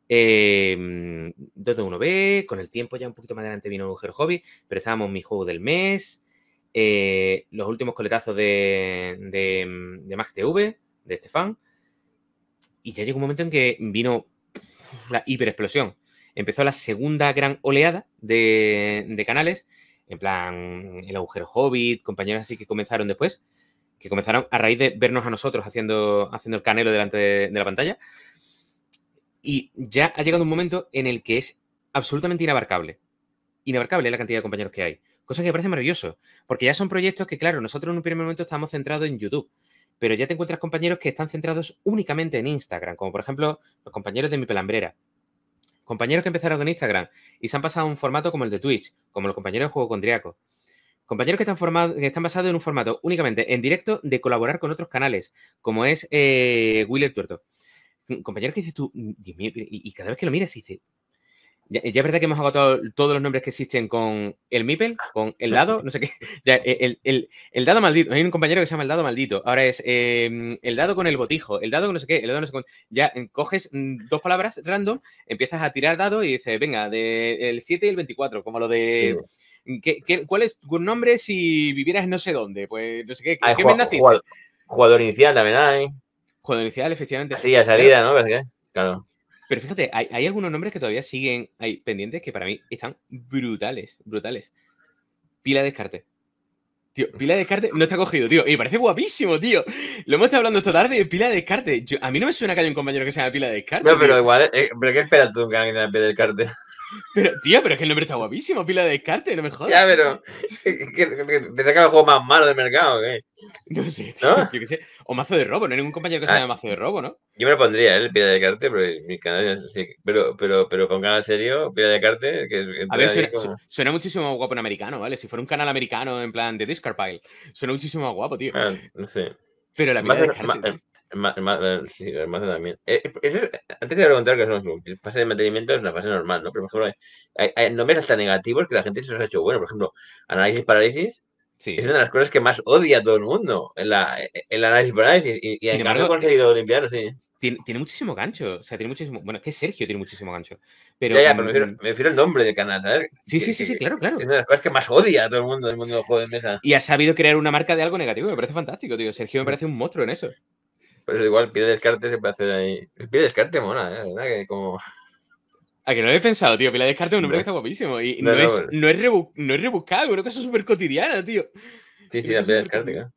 Eh, em, 2 de 1B, con el tiempo ya un poquito más adelante vino Mujer Hobby, pero estábamos mi juego del mes, eh, los últimos coletazos de, de, de de Estefan y ya llegó un momento en que vino la hiperexplosión. Empezó la segunda gran oleada de, canales, en plan El Agujero Hobbit, compañeros así que comenzaron después, que comenzaron a raíz de vernos a nosotros haciendo, haciendo el canelo delante de, la pantalla. Y ya ha llegado un momento en el que es absolutamente inabarcable. Inabarcable la cantidad de compañeros que hay. Cosa que me parece maravilloso, porque ya son proyectos que, claro, nosotros en un primer momento estamos centrados en YouTube pero ya te encuentras compañeros que están centrados únicamente en Instagram, como por ejemplo los compañeros de mi pelambrera. Compañeros que empezaron con Instagram y se han pasado a un formato como el de Twitch, como los compañeros de Juego Condriaco. Compañeros que están, están basados en un formato únicamente en directo de colaborar con otros canales, como es eh, el Tuerto. Compañeros que dices tú, mm, y, y cada vez que lo miras dices, ya, es verdad que hemos agotado todos los nombres que existen con el Mipel, con el dado, no sé qué. (laughs) el, dado maldito. Hay un compañero que se llama el dado maldito. Ahora es em, el dado con el botijo, el dado con no sé qué, el dado no sé qué. Ya em, coges mm, dos palabras random, empiezas a tirar dado y dices, venga, del 7 y el 24, como lo de. Mm, cuál es tu nombre si vivieras no sé dónde? Pues no sé qué. ¿Qué jugador, jugador, jugador, inicial también hay. Jugador inicial, efectivamente. Sí, a salida, ¿no? Claro. Pero fíjate, hay, algunos nombres que todavía siguen ahí pendientes que para mí están brutales, brutales. Pila de Descarte. Tío, Pila de Descarte no está cogido, tío. Y parece guapísimo, tío. Lo hemos estado hablando esta tarde, Pila de Descarte. a mí no me suena que haya un compañero que se llama Pila de Descarte. No, pero igual, eh, ¿pero qué esperas tú que alguien Pila de Descarte? Pero, tío, pero es que el nombre está guapísimo, pila de descarte, no mejor Ya, pero. pensá (laughs) que el juego más malo del mercado, ¿qué? No sé, tío. Yo qué sé. O mazo de robo, no hay ningún compañero que se ah. llame mazo de robo, ¿no? Yo me lo pondría, ¿eh? el pila de descarte, pero, mi canal, pero, pero, pero con canal serio, pila de descarte. Que, A ver, suena, muchísimo más guapo en americano, ¿vale? Si fuera un canal americano en plan de Discard Pile, suena muchísimo más guapo, tío. Ah, no sé. Pero la pila de descarte. Eh, antes de preguntar que es fase de mantenimiento es una fase normal, ¿no? Pero por ejemplo, hay, nombres hasta negativos que la gente se los ha hecho bueno. Por ejemplo, análisis parálisis sí. es una de las cosas que más odia a todo el mundo, eh, el, análisis parálisis. Y, y embargo, ha conseguido limpiarlo, sí. Tiene, muchísimo gancho. O sea, tiene muchísimo. Bueno, es que Sergio tiene muchísimo gancho. Pero, mm, me, refiero, al nombre de canal, ¿sabes? Sí, sí, sí, sí, claro, claro. Es una de las cosas que más odia a todo el mundo del mundo del de mesa. Y ha sabido crear una marca de algo negativo. Me parece fantástico, tío. Sergio me mm. parece un monstruo en eso. Pero eso igual el de descarte se puede hacer ahí. El de descarte mola, ¿eh? verdad que como... A que no lo he pensado, tío. Pilar Descartes es un nombre que está guapísimo. Y no, es, rebuscado, no, es pues no es rebuscado, súper cotidiana, tío. Sí, sí, la piedra Descartes, claro.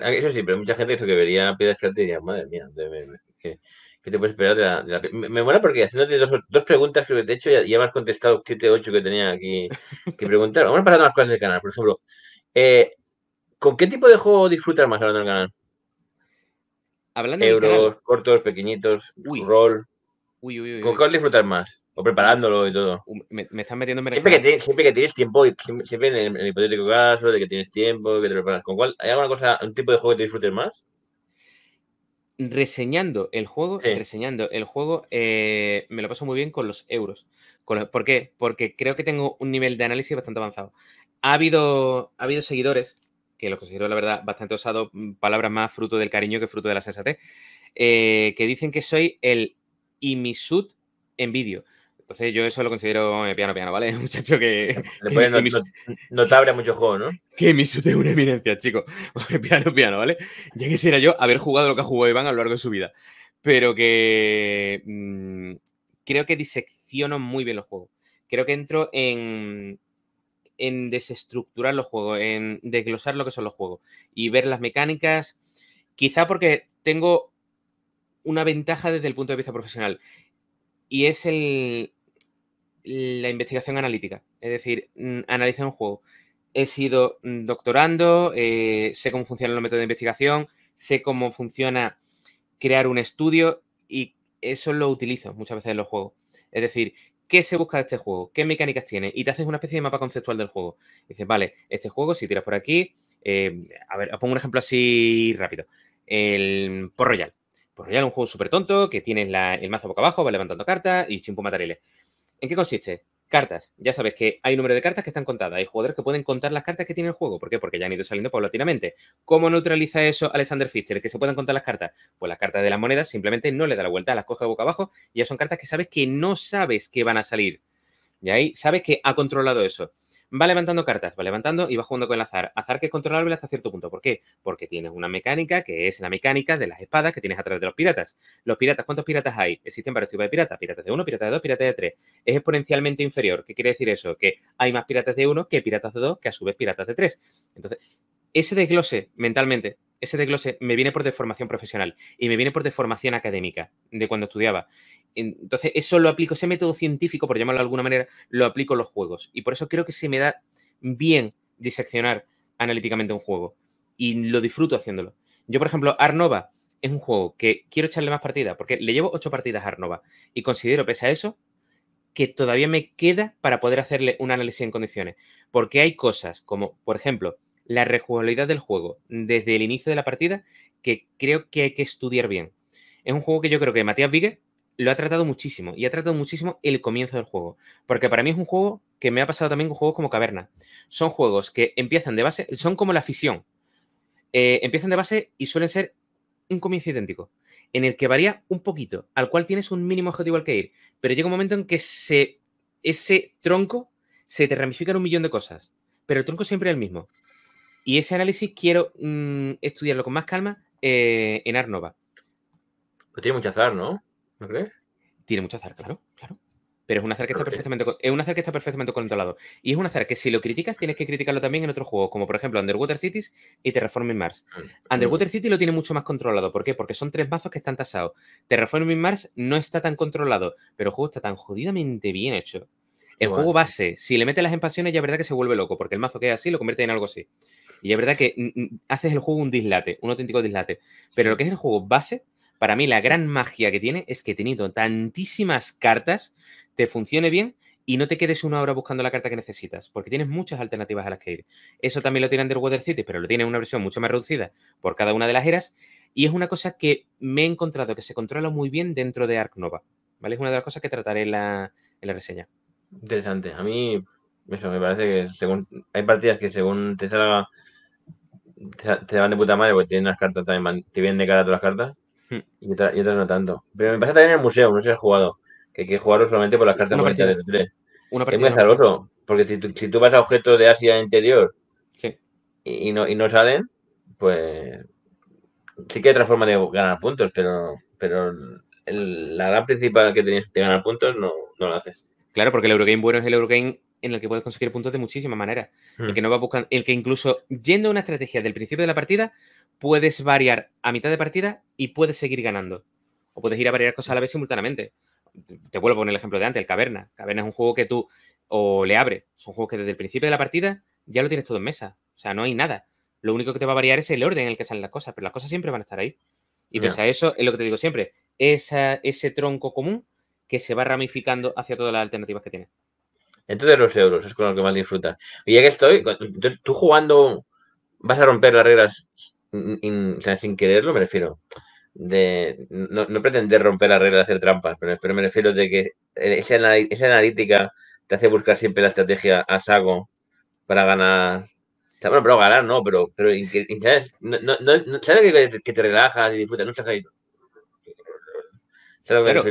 La ah, Eso sí, pero mucha gente que vería Piedra Descarte Descartes diría, madre mía, ¿qué, te puedes esperar de la. Piedra Me, mola porque haciéndote dos, dos, preguntas creo que te he hecho ya, ya me has contestado 7 8 que tenía aquí (laughs) que preguntar. Vamos a pasar a más cosas del canal, por ejemplo. Eh, ¿Con qué tipo de juego disfrutas más hablando del canal? Hablando Euros, cortos, pequeñitos, uy, roll. Uy, uy, uy, ¿Con cuál disfrutas más? O preparándolo y todo. Um, me, me están metiendo en siempre que, siempre que tienes tiempo, siempre, en, el, hipotético caso de que tienes tiempo, que te preparas. ¿Con cuál? ¿Hay alguna cosa, un tipo de juego que te disfrutes más? Reseñando el juego, reseñando el juego, eh, me lo paso muy bien con los euros. Con ¿Por qué? Porque creo que tengo un nivel de análisis bastante avanzado. Ha habido, ha habido seguidores que lo considero, la verdad, bastante osado, mm, palabras más fruto del cariño que fruto de la sensatez, eh, que dicen que soy el Imisut en vídeo. Entonces yo eso lo considero eh, piano piano, ¿vale? (laughs) Muchacho que... no, te abre mucho juego, ¿no? Que Imisut es una evidencia chico. (laughs) piano piano, ¿vale? Ya quisiera yo haber jugado lo que ha jugado Iván a lo largo de su vida. Pero que... Mm, creo que disecciono muy bien los juegos. Creo que entro en, en desestructurar los juegos, en desglosar lo que son los juegos y ver las mecánicas. Quizá porque tengo una ventaja desde el punto de vista profesional y es el, la investigación analítica. Es decir, mm, analizar un juego. He sido doctorando, eh, sé cómo funcionan los métodos de investigación, sé cómo funciona crear un estudio y eso lo utilizo muchas veces en los juegos. Es decir, ¿qué se busca de este juego? ¿Qué mecánicas tiene? Y te haces una especie de mapa conceptual del juego. dices, vale, este juego, si tiras por aquí, em, a ver, os pongo un ejemplo así rápido. El Por Royal. Por Royal es un juego súper tonto que tienes el mazo boca abajo, va levantando cartas y chimpum matarile. ¿En qué consiste? Cartas. Ya sabes que hay número de cartas que están contadas. Hay jugadores que pueden contar las cartas que tiene el juego. ¿Por qué? Porque ya han ido saliendo paulatinamente. ¿Cómo neutraliza eso Alexander Fischer? Que se puedan contar las cartas. Pues las cartas de las monedas simplemente no le da la vuelta, las coge boca abajo. Y ya son cartas que sabes que no sabes que van a salir. Y ahí sabes que ha controlado eso. Va levantando cartas, va levantando y va jugando con el azar. Azar que es controlable hasta cierto punto. ¿Por qué? Porque tienes una mecánica que es la mecánica de las espadas que tienes a través de los piratas. Los piratas, ¿cuántos piratas hay? Existen varios tipos de piratas. Piratas de uno, piratas de dos, piratas de tres. Es exponencialmente inferior. ¿Qué quiere decir eso? Que hay más piratas de uno que piratas de dos, que a su vez piratas de tres. Entonces, ese desglose mentalmente ese desglose me viene por deformación profesional y me viene por deformación académica de cuando estudiaba. Entonces, eso lo aplico, ese método científico, por llamarlo de alguna manera, lo aplico en los juegos. Y por eso creo que se me da bien diseccionar analíticamente un juego. Y lo disfruto haciéndolo. Yo, por ejemplo, Arnova es un juego que quiero echarle más partidas, porque le llevo ocho partidas a Arnova. Y considero, pese a eso, que todavía me queda para poder hacerle un análisis en condiciones. Porque hay cosas como, por ejemplo, la rejugabilidad del juego desde el inicio de la partida que creo que hay que estudiar bien. Es un juego que yo creo que Matías Vigue lo ha tratado muchísimo y ha tratado muchísimo el comienzo del juego, porque para mí es un juego que me ha pasado también con juegos como Caverna. Son juegos que empiezan de base, son como la fisión. Eh, empiezan de base y suelen ser un comienzo idéntico, en el que varía un poquito, al cual tienes un mínimo objetivo al que ir, pero llega un momento en que ese tronco se te ramifica en un millón de cosas, pero el tronco siempre es el mismo. Y ese análisis quiero mm, estudiarlo con más calma eh, en Arnova. Pues tiene mucho azar, ¿no? ¿No crees? Tiene mucho azar, claro, claro. Pero es un azar que está perfectamente, es un azar que está perfectamente controlado. Y es un azar que si lo criticas, tienes que criticarlo también en otros juegos, como por ejemplo Underwater Cities y Terraforming Mars. Ah, Underwater City lo tiene mucho más controlado. ¿Por qué? Porque son tres mazos que están tasados. Terraforming Mars no está tan controlado, pero el juego está tan jodidamente bien hecho. El juego base, si le metes las expansiones, ya es verdad que se vuelve loco, porque el mazo que es así lo convierte en algo así. Y es verdad que haces el juego un dislate, un auténtico dislate. Pero lo que es el juego base, para mí la gran magia que tiene es que teniendo tantísimas cartas, te funcione bien y no te quedes una hora buscando la carta que necesitas, porque tienes muchas alternativas a las que ir. Eso también lo tiene Underwater City, pero lo tiene en una versión mucho más reducida por cada una de las eras. Y es una cosa que me he encontrado que se controla muy bien dentro de Ark Nova. ¿vale? Es una de las cosas que trataré en la, reseña. Interesante. A mí, eso me parece que hay partidas que según te salga te van de puta madre porque tienen cartas también, te vienen de cara todas las cartas hmm. y otras, no tanto. Pero me pasa también en el museo, no sé si has jugado, que hay que jugarlo solamente por las cartas una partida, de tres. Una es porque si, tú vas a objetos de Asia interior sí. y, no, y no salen, pues sí que hay otra forma de ganar puntos, pero, pero la gran principal que tienes de ganar puntos no, no lo haces. Claro, porque el Eurogame bueno es el Eurogame en el que puedes conseguir puntos de muchísimas maneras. El hmm. que no va buscando, el que incluso yendo a una estrategia del principio de la partida, puedes variar a mitad de partida y puedes seguir ganando. O puedes ir a variar cosas a la vez simultáneamente. Te vuelvo a poner el ejemplo de antes, el Caverna. Caverna es un juego que tú o le abres. Son juegos que desde el principio de la partida ya lo tienes todo en mesa. O sea, no hay nada. Lo único que te va a variar es el orden en el que salen las cosas, pero las cosas siempre van a estar ahí. Y pese a eso, es lo que te digo siempre, ese tronco común que se va ramificando hacia todas las alternativas que tienes. Entonces los euros es con lo que más disfrutas. Y ya que estoy, tú jugando vas a romper las reglas sin quererlo, me refiero. De, no, pretender romper las reglas, hacer trampas, pero, pero me refiero de que esa, analítica te hace buscar siempre la estrategia a saco para ganar. Bueno, pero ganar no, pero, pero ¿sabes? No, ¿sabes que, te relajas y disfrutas? No estás caído. Claro,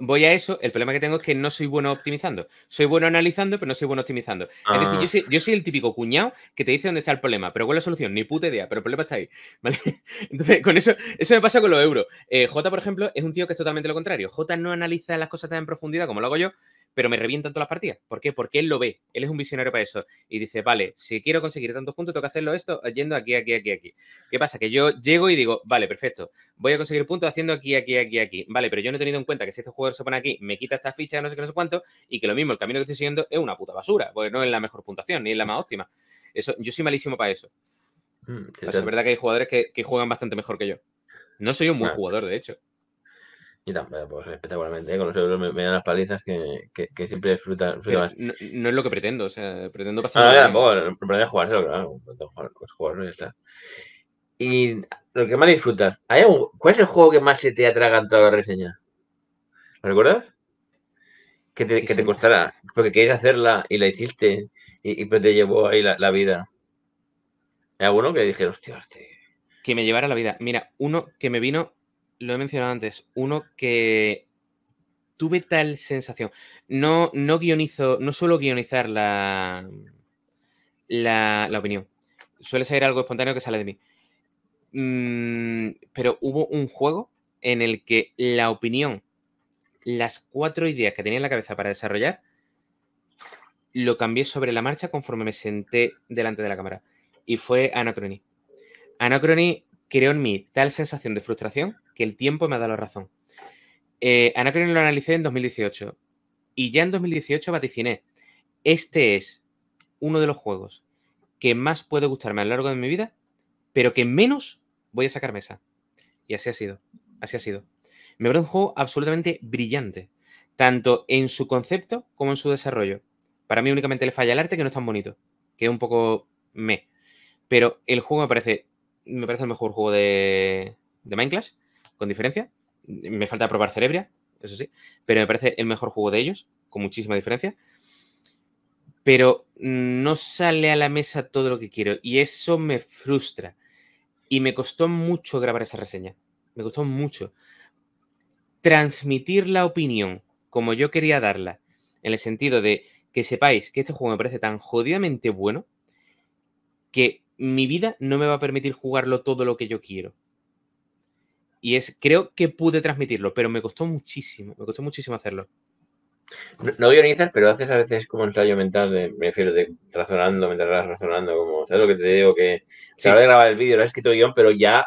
voy a eso. El problema que tengo es que no soy bueno optimizando. Soy bueno analizando, pero no soy bueno optimizando. Es decir, ah. yo soy, el típico cuñado que te dice dónde está el problema, pero cuál es la solución, ni puta idea, pero el problema está ahí. (laughs) Entonces, con eso, eso me pasa con los euros. Eh, J, por ejemplo, es un tío que es totalmente lo contrario. J no analiza las cosas tan en profundidad como lo hago yo, pero me revientan todas las partidas. ¿Por qué? Porque él lo ve, él es un visionario para eso. Y dice, vale, si quiero conseguir tantos puntos, tengo que hacerlo esto eh, yendo aquí, aquí, aquí, aquí. ¿Qué pasa? Que yo llego y digo, vale, perfecto, voy a conseguir puntos haciendo aquí, aquí, aquí, aquí. Vale, pero yo no he tenido en cuenta que si este jugador se pone aquí, me quita esta ficha, no sé qué, no sé cuánto, y que lo mismo, el camino que estoy siguiendo es una puta basura, porque no es la mejor puntuación, ni es la más óptima. Eso, yo soy malísimo para eso. Mm, es verdad que hay jugadores que, juegan bastante mejor que yo. No soy un buen jugador, de hecho. Y también, pues espectacularmente, ¿eh? con los euros me, dan las palizas que, que, siempre disfrutan. no, es lo que pretendo, o sea, pretendo pasar. no, tampoco, no, pretendo jugárselo, claro, pretendo jugar, pues, jugarlo y ya está. Y lo que más disfrutas, ¿hay un, ¿cuál es el juego que más se te ha toda la reseña? ¿Lo recuerdas? Que te, que te porque querías hacerla y la hiciste, y, y pues te llevó ahí la, vida. ¿Hay alguno que dije, hostia, hostia? Este que me llevara la vida. Mira, uno que me vino lo he mencionado antes, uno que tuve tal sensación. No, no guionizo, no suelo guionizar la, la, opinión. Suele salir algo espontáneo que sale de mí. Mm, pero hubo un juego en el que la opinión, las cuatro ideas que tenía en la cabeza para desarrollar, lo cambié sobre la marcha conforme me senté delante de la cámara. Y fue Anacrony. Anacrony Creo en mí tal sensación de frustración que el tiempo me ha dado la razón. Eh, lo analicé en 2018 y ya en 2018 vaticiné, este es uno de los juegos que más puede gustarme a lo largo de mi vida, pero que menos voy a sacar mesa. Y así ha sido, así ha sido. Me parece un juego absolutamente brillante, tanto en su concepto como en su desarrollo. Para mí únicamente le falla el arte que no es tan bonito, que es un poco me. Pero el juego me parece me parece el mejor juego de, de Minecraft, con diferencia. Me falta probar Cerebria, eso sí, pero me parece el mejor juego de ellos, con muchísima diferencia. Pero no sale a la mesa todo lo que quiero y eso me frustra. Y me costó mucho grabar esa reseña, me costó mucho. Transmitir la opinión como yo quería darla, en el sentido de que sepáis que este juego me parece tan jodidamente bueno que mi vida no me va a permitir jugarlo todo lo que yo quiero. Y es, creo que pude transmitirlo, pero me costó muchísimo, me costó muchísimo hacerlo. No guionizas, pero haces a veces como ensayo mental, me refiero de razonando, mientras razonando, como, ¿sabes lo que te digo? Que se a de grabar el vídeo lo has escrito guión, pero ya,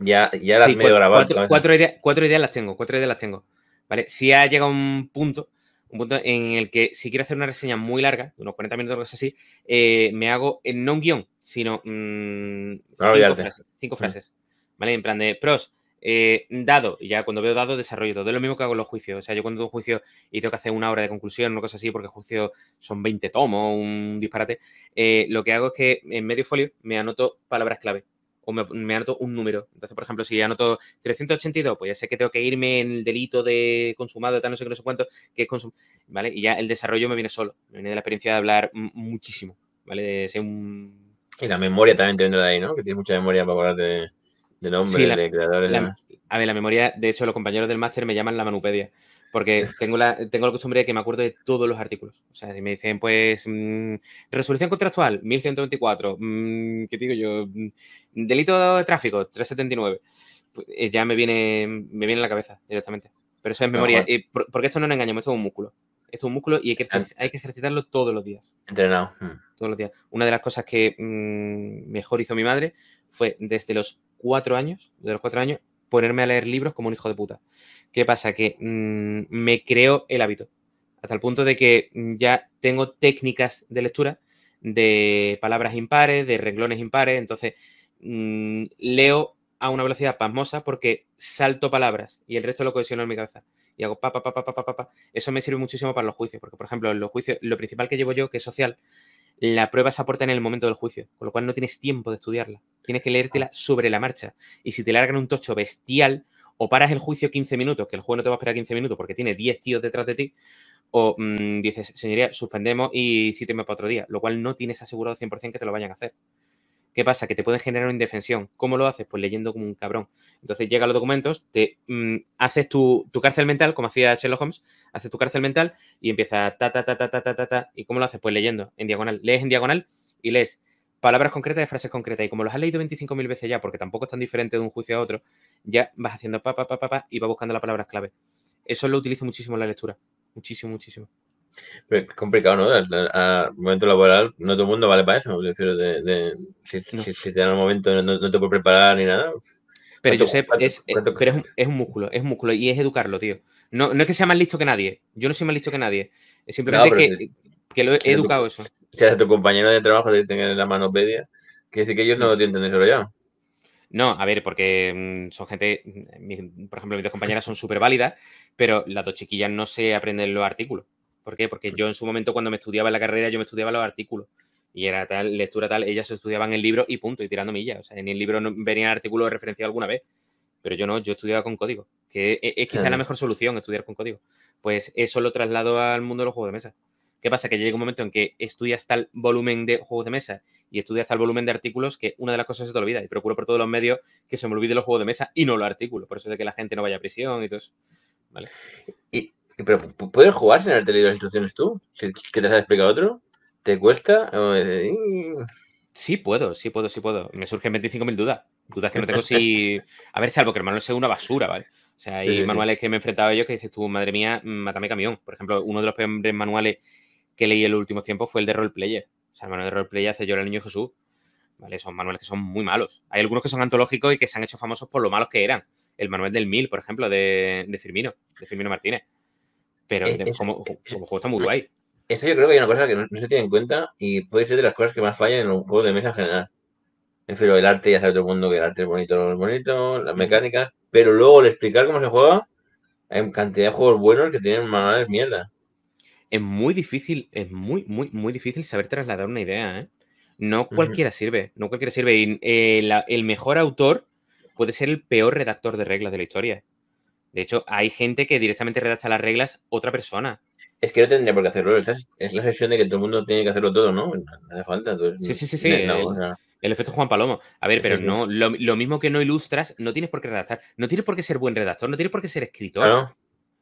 ya, ya las medio grabado. Cuatro, ideas, cuatro ideas las tengo, cuatro ideas las tengo. ¿Vale? Si ha llegado un punto un punto en el que si quiero hacer una reseña muy larga, de unos 40 minutos o cosas así, eh, me hago en no un guión, sino mm, cinco, mm. frases, ¿Vale? En plan de pros, eh, dado, y ya cuando veo dado, desarrollo todo. Es lo mismo que hago en los juicios. O sea, yo cuando tengo un juicio y tengo que hacer una hora de conclusión, o cosa así, porque juicio son 20 tomos, un disparate, eh, lo que hago es que en medio folio me anoto palabras clave o me, anoto un número. Entonces, por ejemplo, si anoto 382, pues ya sé que tengo que irme en el delito de consumado, tal, no sé qué, no sé cuánto, que es ¿vale? Y ya el desarrollo me viene solo, me viene de la experiencia de hablar muchísimo, ¿vale? De ser un... Y la memoria también te entra de ahí, ¿no? Que tienes mucha memoria para hablar de, de nombres, de creadores. a ver, la memoria, de hecho, los compañeros del máster me llaman la manupedia, porque tengo la, tengo la costumbre de que me acuerdo de todos los artículos. O sea, si me dicen, pues, mm, resolución contractual, 1124, mm, ¿qué digo yo? Mm, delito de tráfico, 379. Pues, eh, ya me viene, me viene a la cabeza directamente. Pero eso es memoria. Eh, porque esto no nos engañamos, esto es un músculo. Esto es un músculo y hay que, ah. ejercitarlo todos los días. Entrenado. Todos los días. Una de las cosas que mejor hizo mi madre fue desde los cuatro años, de los cuatro años, ponerme a leer libros como un hijo de puta. ¿Qué pasa? Que mm, me creo el hábito, hasta el punto de que mm, ya tengo técnicas de lectura de palabras impares, de renglones impares, entonces mm, leo a una velocidad pasmosa porque salto palabras y el resto lo cohesiono en mi cabeza. Y hago papá. pa, pa, pa, pa, Eso me sirve muchísimo para los juicios, porque, por ejemplo, en los juicios, lo principal que llevo yo, que es social, la prueba se aporta en el momento del juicio, con lo cual no tienes tiempo de estudiarla. Tienes que leértela sobre la marcha. Y si te largan un tocho bestial, o paras el juicio 15 minutos, que el juego no te va a esperar 15 minutos porque tiene 10 tíos detrás de ti, o mm, dices, señoría, suspendemos y cíteme para otro día, lo cual no tienes asegurado 100% que te lo vayan a hacer. ¿Qué pasa? Que te puede generar una indefensión. ¿Cómo lo haces? Pues leyendo como un cabrón. Entonces llega los documentos, te mm, haces tu, cárcel mental, como hacía Sherlock Holmes, haces tu cárcel mental y empieza ta, ta, ta, ta, ta, ta, ta, ¿Y cómo lo haces? Pues leyendo en diagonal. Lees en diagonal y lees palabras concretas de frases concretas. Y como los has leído 25.000 veces ya, porque tampoco es tan diferente de un juicio a otro, ya vas haciendo pa, pa, pa, pa, pa y vas buscando las palabras clave. Eso lo utilizo muchísimo en la lectura. Muchísimo, muchísimo es complicado, ¿no? A, momento laboral, no todo el mundo vale para eso. si, te dan un momento, no, te puedes preparar ni nada. Pero yo sé, es, eh, pero es un, músculo, es un músculo y es educarlo, tío. No, es que sea más listo que nadie. Yo no soy más listo que nadie. simplemente que, lo he educado eso. Si a tu compañero de trabajo te tienen la mano media, quiere decir que ellos no mm. lo tienen desarrollado. No, a ver, porque mm, son gente, mm, por ejemplo, mis dos compañeras son súper válidas, pero las dos chiquillas no se aprenden los artículos. ¿Por qué? Porque yo en su momento cuando me estudiaba la carrera, yo me estudiaba los artículos. Y era tal, lectura tal, ellas se estudiaban el libro y punto, y tirando millas. O sea, en el libro no, artículo de referencia alguna vez. Pero yo no, yo estudiaba con código, que e, e, es, quizá la mejor solución, estudiar con código. Pues eso lo traslado al mundo de los juegos de mesa. ¿Qué pasa? Que llega un momento en que estudias tal volumen de juegos de mesa y estudias tal volumen de artículos que una de las cosas se te olvida. Y procuro por todos los medios que se me olvide los juegos de mesa y no los artículos. Por eso de que la gente no vaya a prisión y todo eso. Vale. Y, pero puedes jugar sin haberte leído las instrucciones tú, que te has explicado otro. ¿Te cuesta? Eh, sí puedo, sí puedo, sí puedo. Me surgen 25.000 dudas. Dudas que no tengo si... (laughs) A ver, salvo que el manual sea una basura, ¿vale? O sea, hay manuales que me he enfrentado a ellos que dices tú, madre mía, mm, mátame camión. Por ejemplo, uno de los peores manuales que leí en los últimos tiempos fue el de Role Player. O sea, el manual de Roll Player hace llorar el niño Jesús. ¿Vale? Son manuales que son muy malos. Hay algunos que son antológicos y que se han hecho famosos por lo malos que eran. El manual del Mil, por ejemplo, de, de Firmino, de Firmino Martínez. Pero eh, eh, como, juego está muy mm, guay. Eso yo creo que hay una cosa que no, se tiene en cuenta y puede ser de las cosas que más fallan en un juego de mesa en general. En fin, el arte, ya sabe todo el mundo que el arte es bonito, no es bonito, las mm. mecánicas, pero luego el explicar cómo se juega, hay cantidad de juegos buenos que tienen más mierda. Es muy difícil, es muy, muy, muy difícil saber trasladar una idea, ¿eh? No cualquiera sirve, no cualquiera sirve. el mejor autor puede ser el peor redactor de reglas de la historia. De hecho, hay gente que directamente redacta las reglas otra persona. Es que no tendría por qué hacerlo. Es la sesión de que todo el mundo tiene que hacerlo todo, ¿no? No hace falta. sí, sí, sí, sí. el, efecto Juan Palomo. A ver, pero no, lo, mismo que no ilustras, no tienes por qué redactar. No tienes por qué ser buen redactor, no tienes por qué ser escritor.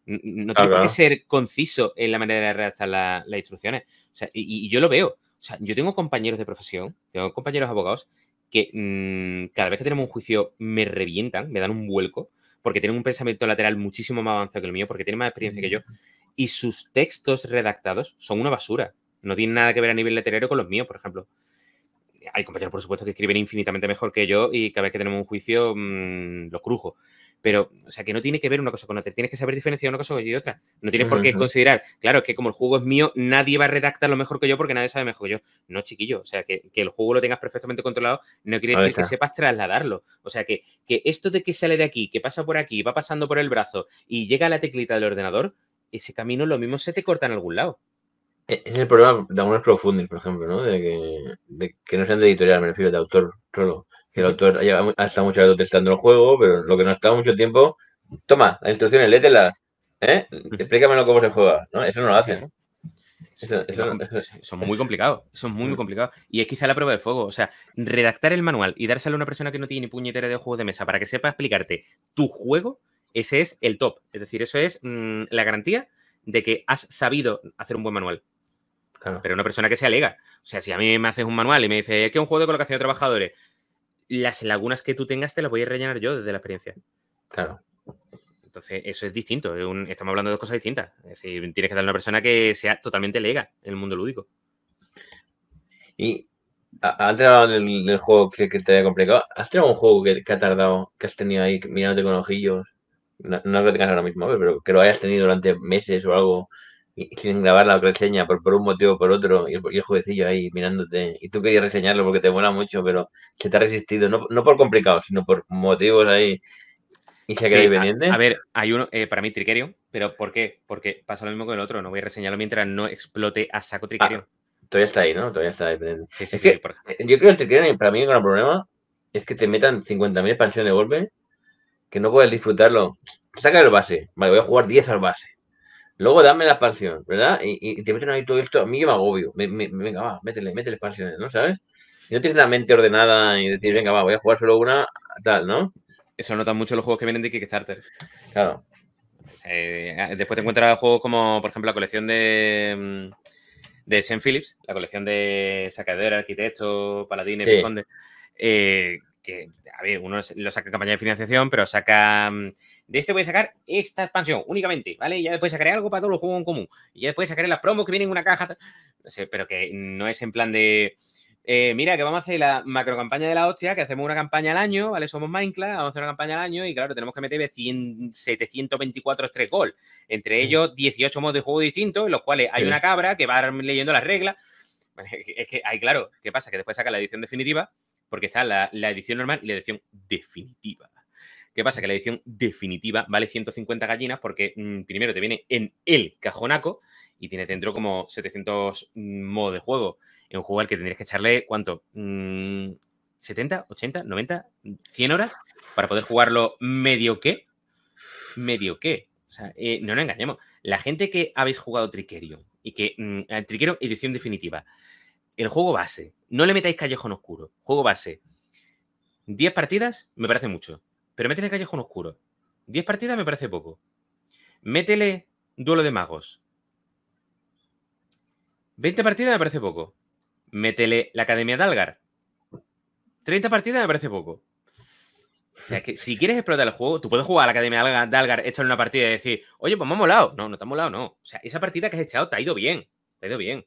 No, tienes por qué ser conciso en la manera de redactar las instrucciones. O sea, y, yo lo veo. O sea, yo tengo compañeros de profesión, tengo compañeros abogados que mm, cada vez que tenemos un juicio me revientan, me dan un vuelco porque tienen un pensamiento lateral muchísimo más avanzado que el mío, porque tienen más experiencia que yo, mm. y sus textos redactados son una basura. No tienen nada que ver a nivel literario con los míos, por ejemplo hay compañeros, por supuesto, que escriben infinitamente mejor que yo y cada vez que tenemos un juicio mm, lo crujo. Pero, o sea, que no tiene que ver una cosa con otra. Tienes que saber diferenciar una cosa y otra. No tienes por qué considerar. Claro, es que como el juego es mío, nadie va a redactar lo mejor que yo porque nadie sabe mejor que yo. No, chiquillo. O sea, que, el juego lo tengas perfectamente controlado no quiere decir que sepas trasladarlo. O sea, que, que esto de que sale de aquí, que pasa por aquí, va pasando por el brazo y llega a la teclita del ordenador, ese camino lo mismo se te corta en algún lado. E, es el problema de algunos crowdfunding, por ejemplo, ¿no? De que, no sean de editorial, me refiero, de autor solo. Que el autor ha estado mucho rato testando el juego, pero lo que no ha estado mucho tiempo, toma, las instrucciones, lételas, ¿eh? Explícamelo cómo se juega, ¿no? Eso no lo hacen. Eso, es son muy complicados, son muy, muy complicados. Y es quizá la prueba de fuego. O sea, redactar el manual y dárselo a una persona que no tiene ni puñetera de juegos de mesa para que sepa explicarte tu juego, ese es el top. Es decir, eso es mm, la garantía de que has sabido hacer un buen manual. Pero una persona que sea lega. O sea, si a mí me haces un manual y me dices es que un juego de colocación de trabajadores, las lagunas que tú tengas te las voy a rellenar yo desde la experiencia. Claro. Entonces, eso es distinto. estamos hablando de dos cosas distintas. Es decir, tienes que dar una persona que sea totalmente lega en el mundo lúdico. Y antes del, del, juego que, te había complicado, ¿has tenido un juego que, ha tardado, que has tenido ahí mirándote con ojillos? No, no, que lo tengas ahora mismo, pero que lo hayas tenido durante meses o algo sin grabar la reseña por, por un motivo o por otro y el, ahí mirándote y tú querías reseñarlo porque te mola mucho, pero se te ha resistido, no, por complicado, sino por motivos ahí y se sí, a, a, ver, hay uno, eh, para mí tricerio pero ¿por qué? Porque pasa lo mismo con el otro, no voy a reseñarlo mientras no explote a saco ah, tricerio todavía está ahí, ¿no? Todavía está ahí. Eh, yo creo que el tricerio para mí el gran problema es que te metan 50.000 expansión de golpe que no puedes disfrutarlo. Saca el base, vale, voy a jugar 10 al base Luego dame la expansión, ¿verdad? Y, te meten ahí todo esto. A mí yo me agobio. venga, va, métele, métele expansiones, ¿no? ¿Sabes? Y no tienes la mente ordenada y decir, venga, va, voy a jugar solo una, tal, ¿no? Eso notan mucho los juegos que vienen de Kickstarter. Claro. Eh, después te encuentras juegos como, por ejemplo, la colección de, mm, de Sam Phillips, la colección de sacadores, Arquitecto, Paladines, sí. eh, a ver, uno lo saca en campaña de financiación, pero saca, mm, de este voy a sacar esta expansión únicamente, ¿vale? Y ya después sacaré algo para todos los juegos en común. Y ya después sacaré las promos que vienen en una caja, pero que no es en plan de... Eh, mira, que vamos a hacer la macro campaña de la hostia, que hacemos una campaña al año, ¿vale? Somos Minecraft, vamos a hacer una campaña al año y claro, tenemos que meter 100, 724 3 goal. Entre mm. ellos, 18 modos de juego distintos, en los cuales hay una cabra que va leyendo las reglas. (laughs) Es que hay, claro, ¿qué pasa? Que después saca la edición definitiva porque está la, edición normal y la edición definitiva. ¿Qué pasa? Que la edición definitiva vale 150 gallinas porque mm, primero te viene en el cajonaco y tiene dentro como 700 mm, modos de juego. En un juego al que tendrías que echarle, ¿cuánto? 70, 80, 90, 100 horas para poder jugarlo medio que. Medio que. O sea, eh, no nos engañemos. La gente que habéis jugado Trickerion y que mmm, edición definitiva el juego base, no le metáis callejón oscuro, juego base. 10 partidas me parece mucho, pero métele callejón oscuro. 10 partidas me parece poco. Métele duelo de magos. 20 partidas me parece poco. Métele la Academia de Algar. 30 partidas me parece poco. O sea, que si quieres explotar el juego, tú puedes jugar a la Academia de Algar, echarle una partida y decir, oye, pues me ha molado. No, no te ha molado, no. O sea, esa partida que has echado te ha ido bien. Te ha ido bien.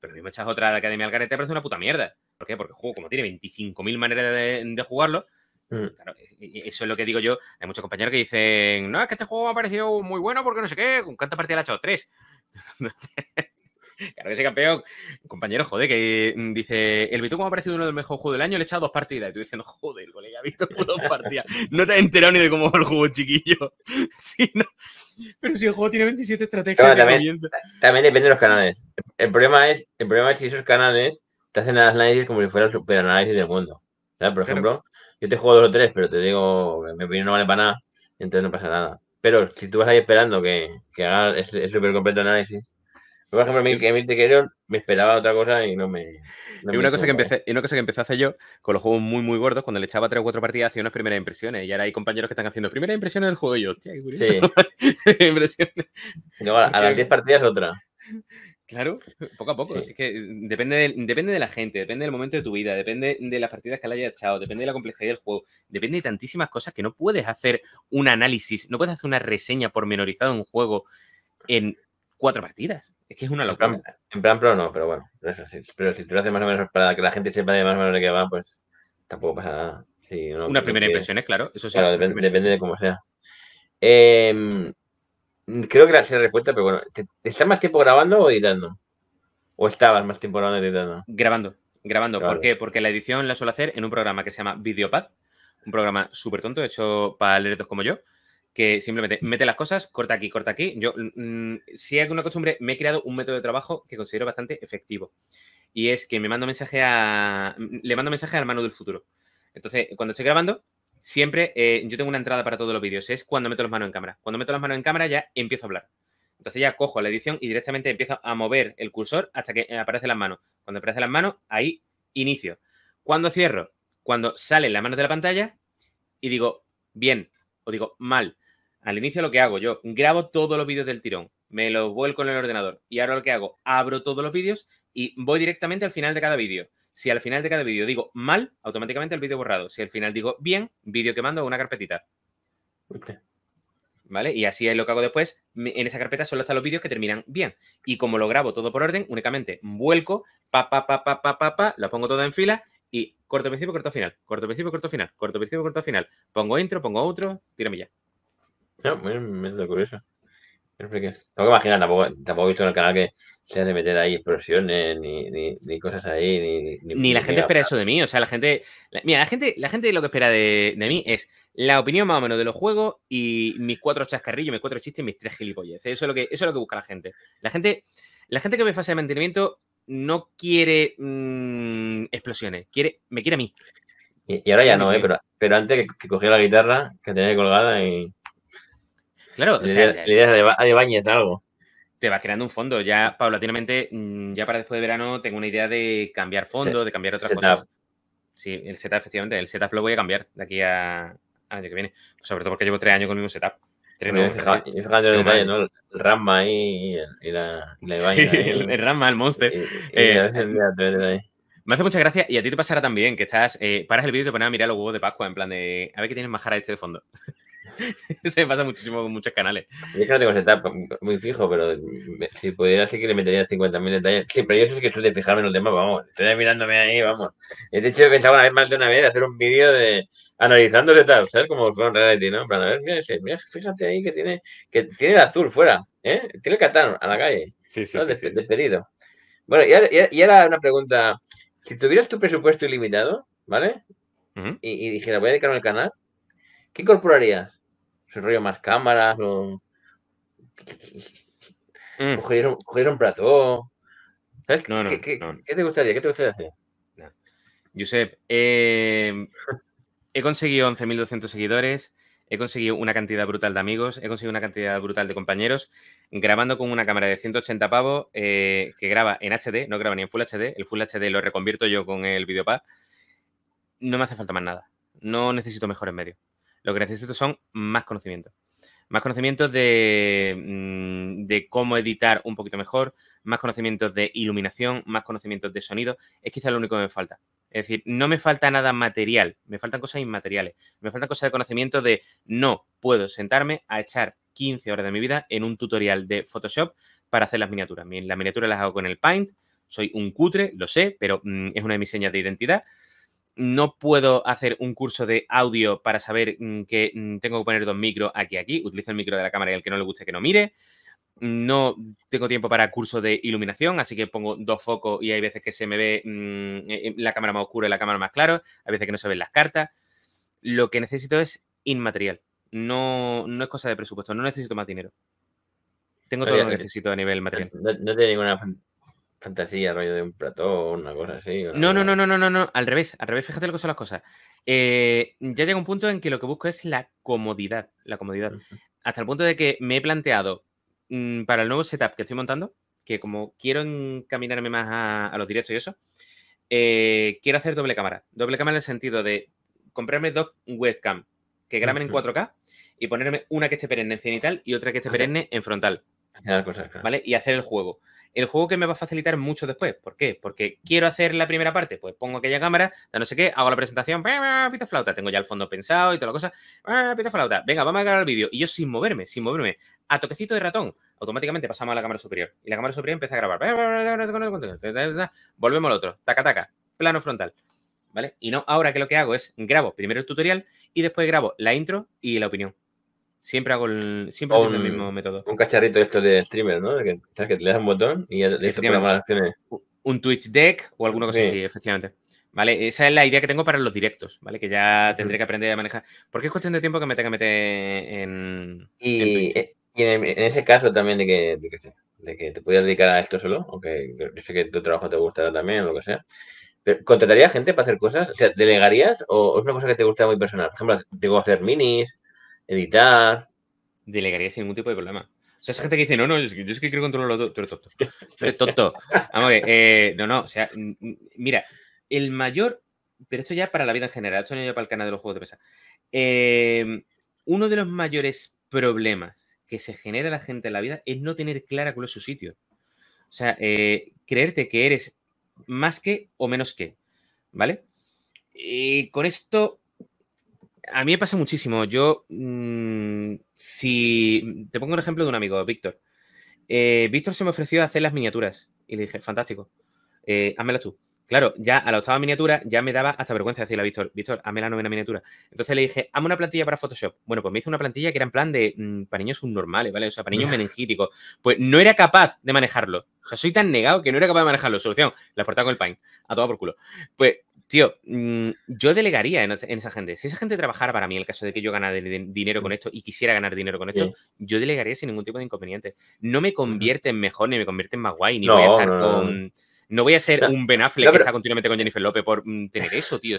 Pero me echas otra de Academia al te parece una puta mierda. ¿Por qué? Porque el juego, como tiene 25.000 maneras de, jugarlo, mm. claro, e, e, e, eso es lo que digo yo. Hay muchos compañeros que dicen, no, es que este juego me ha parecido muy bueno porque no sé qué, ¿con cuántas partidas le ha echado? Tres. (laughs) claro que ese campeón, compañero, joder, que mm, dice, el Bitcoin me ha parecido uno de los mejores juegos del año, le he echado dos partidas. Y tú diciendo, joder, colega, ha visto dos (laughs) partidas. No te has enterado ni de cómo va el juego, chiquillo. (laughs) Sí, no. Pero si el juego tiene 27 estrategias. también, depende de los canales. El problema, es, el problema es si esos canales te hacen análisis como si fuera el superanálisis del mundo. Por ejemplo, yo te juego dos o tres, pero te digo, mi opinión no vale para nada, entonces no pasa nada. Pero si tú vas ahí esperando que, que el super completo análisis, por ejemplo, a mí, que me, esperaba otra cosa y no me. y, una cosa que empecé, y a hacer yo con los juegos muy, muy gordos, cuando le echaba tres o cuatro partidas, hacía unas primeras impresiones. Y ahora hay compañeros que están haciendo primeras impresiones del juego y yo, hostia, qué Sí. (laughs) impresiones. a, las diez partidas otra. Claro, poco a poco. que mm, depende de, depende de la gente, depende del momento de tu vida, depende de las partidas que le hayas echado, depende de la complejidad del juego, depende de tantísimas cosas que no puedes hacer un análisis, no puedes hacer una reseña pormenorizada de un juego en cuatro partidas. Es que es una locura. En plan, pro no, pero bueno. pero si tú lo haces más o menos para que la gente sepa de más o menos de qué va, pues tampoco pasa nada. Una primera impresión, es ¿eh? claro. Eso sí. Claro, depende, de cómo sea. Em, creo que la respuesta, pero bueno. ¿Estás más tiempo grabando o editando? ¿O estabas más tiempo grabando editando? Grabando. Grabando. ¿Por qué? Porque la edición la suelo hacer en un programa que se llama Videopad. Un programa súper tonto hecho para leerdos como yo que simplemente mete las cosas, corta aquí, corta aquí. Yo, mm, mm, si hay alguna costumbre, me he creado un método de trabajo que considero bastante efectivo. Y es que me mando mensaje a. Mm, le mando mensaje al mano del futuro. Entonces, cuando estoy grabando, siempre eh, yo tengo una entrada para todos los vídeos. Es cuando meto las manos en cámara. Cuando meto las manos en cámara, ya empiezo a hablar. Entonces ya cojo la edición y directamente empiezo a mover el cursor hasta que aparece las manos. Cuando aparecen las manos, ahí inicio. Cuando cierro, cuando salen las manos de la pantalla y digo bien o digo mal al inicio lo que hago, yo grabo todos los vídeos del tirón, me los vuelco en el ordenador y ahora lo que hago, abro todos los vídeos y voy directamente al final de cada vídeo. Si al final de cada vídeo digo mal, automáticamente el vídeo borrado. Si al final digo bien, vídeo que mando a una carpetita. ¿Vale? Y así es lo que hago después. En esa carpeta solo están los vídeos que terminan bien. Y como lo grabo todo por orden, únicamente vuelco, pa, pa, pa, pa, pa, pa, lo pongo todo en fila y corto principio, corto final, corto principio, corto final, corto principio, corto final. Pongo intro, pongo otro, tírame ya. No, me da curioso. Tengo que imaginar, tampoco, he visto en el canal que se de meter ahí explosiones ni, cosas ahí. Ni, ni, la gente espera eso de mí. O sea, la gente. mira, la gente, la gente lo que espera de, mí es la opinión más o menos de los juegos y mis cuatro chascarrillos, mis cuatro chistes y mis tres gilipollas. Eso es lo que, eso es lo que busca la gente. La gente, la gente que ve fase de mantenimiento no quiere mm, explosiones, quiere, me quiere a mí. Y, ahora ya no, ¿eh? pero, antes que, cogiera la guitarra que tenía colgada y. Claro, o la idea de, ba algo. Te vas creando un fondo. Ya paulatinamente, mm, ya para después de verano, tengo una idea de cambiar fondo, de cambiar otras cosas. Sí, el setup, efectivamente, el setup lo voy a cambiar de aquí a, año que viene. Sobre todo porque llevo tres años con el mismo setup. Tres años. en el detalle, ¿no? El y, la, el, el el monster. Eh, me hace mucha gracia y a ti te pasará también, que estás, eh, paras el vídeo y te pones a mirar los huevos de Pascua en plan de, a ver qué tienes más jara este de fondo. Se (laughs) me pasa muchísimo con muchos canales. Yo es que no tengo setup muy fijo, pero si pudiera sí que le metería 50.000 detalles. Sí, pero yo eso es que estoy de fijarme en los demás, vamos. Estoy mirándome ahí, vamos. De este hecho, he pensado una vez más de una vez hacer un vídeo de analizando tal ¿sabes? Como fue en reality, ¿no? Para ver, mira, fíjate ahí que tiene, que tiene el azul fuera, ¿eh? Tiene el Catán a la calle. Sí, sí, sí, Despedido. Bueno, y ahora, una pregunta. Si tuvieras tu presupuesto ilimitado, ¿vale? y, y dijera, voy a dedicarme al canal, ¿qué incorporarías? se rollo más cámaras, mm. o... plató. ¿Sabes? ¿Qué, te gustaría? ¿Qué te gustaría hacer? Josep, em, he conseguido 11.200 seguidores, he conseguido una cantidad brutal de amigos, he conseguido una cantidad brutal de compañeros, grabando con una cámara de 180 pavos eh, que graba en HD, no graba ni en Full HD, el Full HD lo reconvierto yo con el Videopad. No me hace falta más nada, no necesito mejor en medio lo que necesito son más conocimientos. Más conocimientos mm, de, cómo editar un poquito mejor, más conocimientos de iluminación, más conocimientos de sonido. Es quizá lo único que me falta. Es decir, no me falta nada material, me faltan cosas inmateriales, me faltan cosas de conocimiento de no puedo sentarme a echar 15 horas de mi vida en un tutorial de Photoshop para hacer las miniaturas. Las miniaturas las hago con el Paint, soy un cutre, lo sé, pero mm, es una de mis señas de identidad no puedo hacer un curso de audio para saber mm, que mm, tengo que poner dos micros aquí, aquí. Utilizo el micro de la cámara y el que no le guste que no mire. No tengo tiempo para curso de iluminación, así que pongo dos focos y hay veces que se me ve mm, e, e, la cámara más oscura y la cámara más clara. Hay veces que no se ven las cartas. Lo que necesito es inmaterial. No, no es cosa de presupuesto. No necesito más dinero. Tengo todo lo que necesito a nivel material. No, tiene ninguna fantasía, rollo de un Platón, una cosa así. no, no, no, no, no, no, no, al revés, al revés, fíjate lo que son las cosas. Eh, ya llega un punto en que lo que busco es la comodidad, la comodidad. Hasta el punto de que me he planteado mm, para el nuevo setup que estoy montando, que como quiero encaminarme más a, los directos y eso, eh, quiero hacer doble cámara. Doble cámara en el sentido de comprarme dos webcam que graben en 4K y ponerme una que esté perenne en cenital y otra que esté perenne en frontal. ¿Vale? Y hacer el juego el juego que me va a facilitar mucho después. ¿Por qué? Porque quiero hacer la primera parte, pues pongo aquella cámara, da no sé qué, hago la presentación, pita flauta, tengo ya el fondo pensado y toda la cosa, pita flauta, venga, vamos a grabar el vídeo. Y yo sin moverme, sin moverme, a toquecito de ratón, automáticamente pasamos a la cámara superior. Y la cámara superior empieza a grabar. Volvemos al otro, taca, taca, plano frontal. ¿Vale? Y no, ahora que lo que hago es grabo primero el tutorial y después grabo la intro y la opinión. Siempre hago el, siempre el mismo método. Un cacharrito esto de streamer, ¿no? Que, que le das un botón y listo más acciones. Un Twitch Deck o alguna cosa sí. así, efectivamente. ¿Vale? Esa es la idea que tengo para los directos, ¿vale? Que ya tendré que aprender a manejar. Porque es cuestión de tiempo que me tenga que meter en. Y en, e, ese caso también de que, de te pudieras dedicar a esto solo, aunque yo sé que tu trabajo te gustará también o lo que sea. ¿Contrataría ¿Contrataría gente para hacer cosas? O sea, ¿delegarías? ¿O es una cosa que te gusta muy personal? Por ejemplo, ¿tengo que hacer minis, editar. Delegaría sin ningún tipo de problema. O sea, esa gente que dice, no, no, yo es que, que quiero controlarlo todo. Tú eres tonto. Tú eres tonto. Vamos a ver, eh, no, no, o sea, mira, el mayor, pero esto ya para la vida en general, esto no ya para el canal de los juegos de mesa. Eh, uno de los mayores problemas que se genera la gente en la vida es no tener clara cuál es su sitio. O sea, eh, creerte que eres más que o menos que, ¿vale? Y con esto a mí me pasa muchísimo. Yo, mm, si te pongo un ejemplo de un amigo, Víctor. Eh, Víctor se me ofreció a hacer las miniaturas y le dije, fantástico, eh, tú. Claro, ya a la octava miniatura ya me daba hasta vergüenza decirle a Víctor, Víctor, hazme la novena miniatura. Entonces le dije, hazme una plantilla para Photoshop. Bueno, pues me hizo una plantilla que era en plan de mm, para niños subnormales, ¿vale? O sea, para niños meningíticos. Pues no era capaz de manejarlo. O sea, soy tan negado que no era capaz de manejarlo. Solución, la portaba con el pain, a todo por culo. Pues Tío, mm, yo delegaría en, esa gente. Si esa gente trabajara para mí, en el caso de que yo ganara dinero con mm. esto y quisiera ganar dinero con esto, yo delegaría sin ningún tipo de inconveniente. No me convierte en mejor, ni me convierte en más guay, ni no, voy a estar con. No voy a ser un Ben Affleck que está continuamente con Jennifer López por mm, tener eso, tío.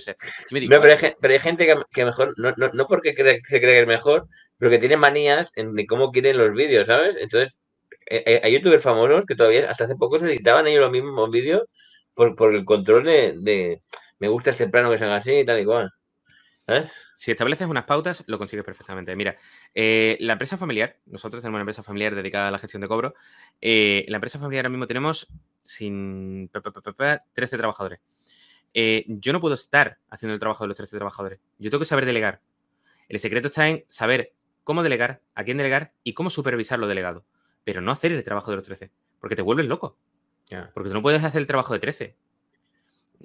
Pero, hay, gente que, mejor, no, porque se cree que es mejor, pero que tiene manías en cómo quieren los vídeos, ¿sabes? Entonces, eh, eh, hay, youtubers famosos que todavía hasta hace poco se editaban ellos los mismos vídeos por, el control de me gusta este plano que se haga así y tal y cual. ¿Eh? Si estableces unas pautas, lo consigues perfectamente. Mira, eh, la empresa familiar, nosotros tenemos una empresa familiar dedicada a la gestión de cobro. Eh, la empresa familiar ahora mismo tenemos sin 13 trabajadores. yo no puedo estar haciendo el trabajo de los 13 trabajadores. Yo tengo que saber delegar. El secreto está en saber cómo delegar, a quién delegar y cómo supervisar lo delegado. Pero no hacer el trabajo de los 13, porque te vuelves loco. Porque tú no puedes hacer el trabajo de 13.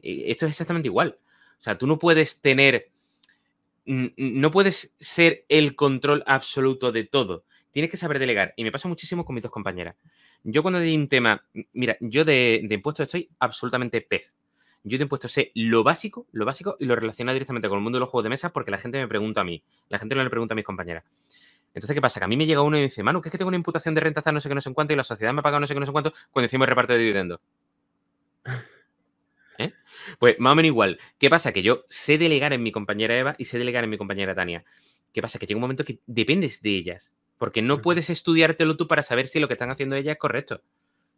Eh, esto es exactamente igual. O sea, tú no puedes tener, no puedes ser el control absoluto de todo. Tienes que saber delegar. Y me pasa muchísimo con mis dos compañeras. Yo cuando di un tema, mira, yo de, impuestos estoy absolutamente pez. Yo de impuestos sé lo básico, lo básico y lo relacionado directamente con el mundo de los juegos de mesa porque la gente me pregunta a mí. La gente no le pregunta a mis compañeras. Entonces, ¿qué pasa? Que a mí me llega uno y me dice, Manu, ¿qué es que tengo una imputación de renta no sé qué, no sé cuánto, y la sociedad me ha pagado no sé qué, no sé cuánto, cuando hicimos reparto de dividendos. ¿eh? Pues más o menos igual. ¿Qué pasa? Que yo sé delegar en mi compañera Eva y sé delegar en mi compañera Tania. ¿Qué pasa? Que llega un momento que dependes de ellas. Porque no puedes estudiártelo tú para saber si lo que están haciendo ellas es correcto.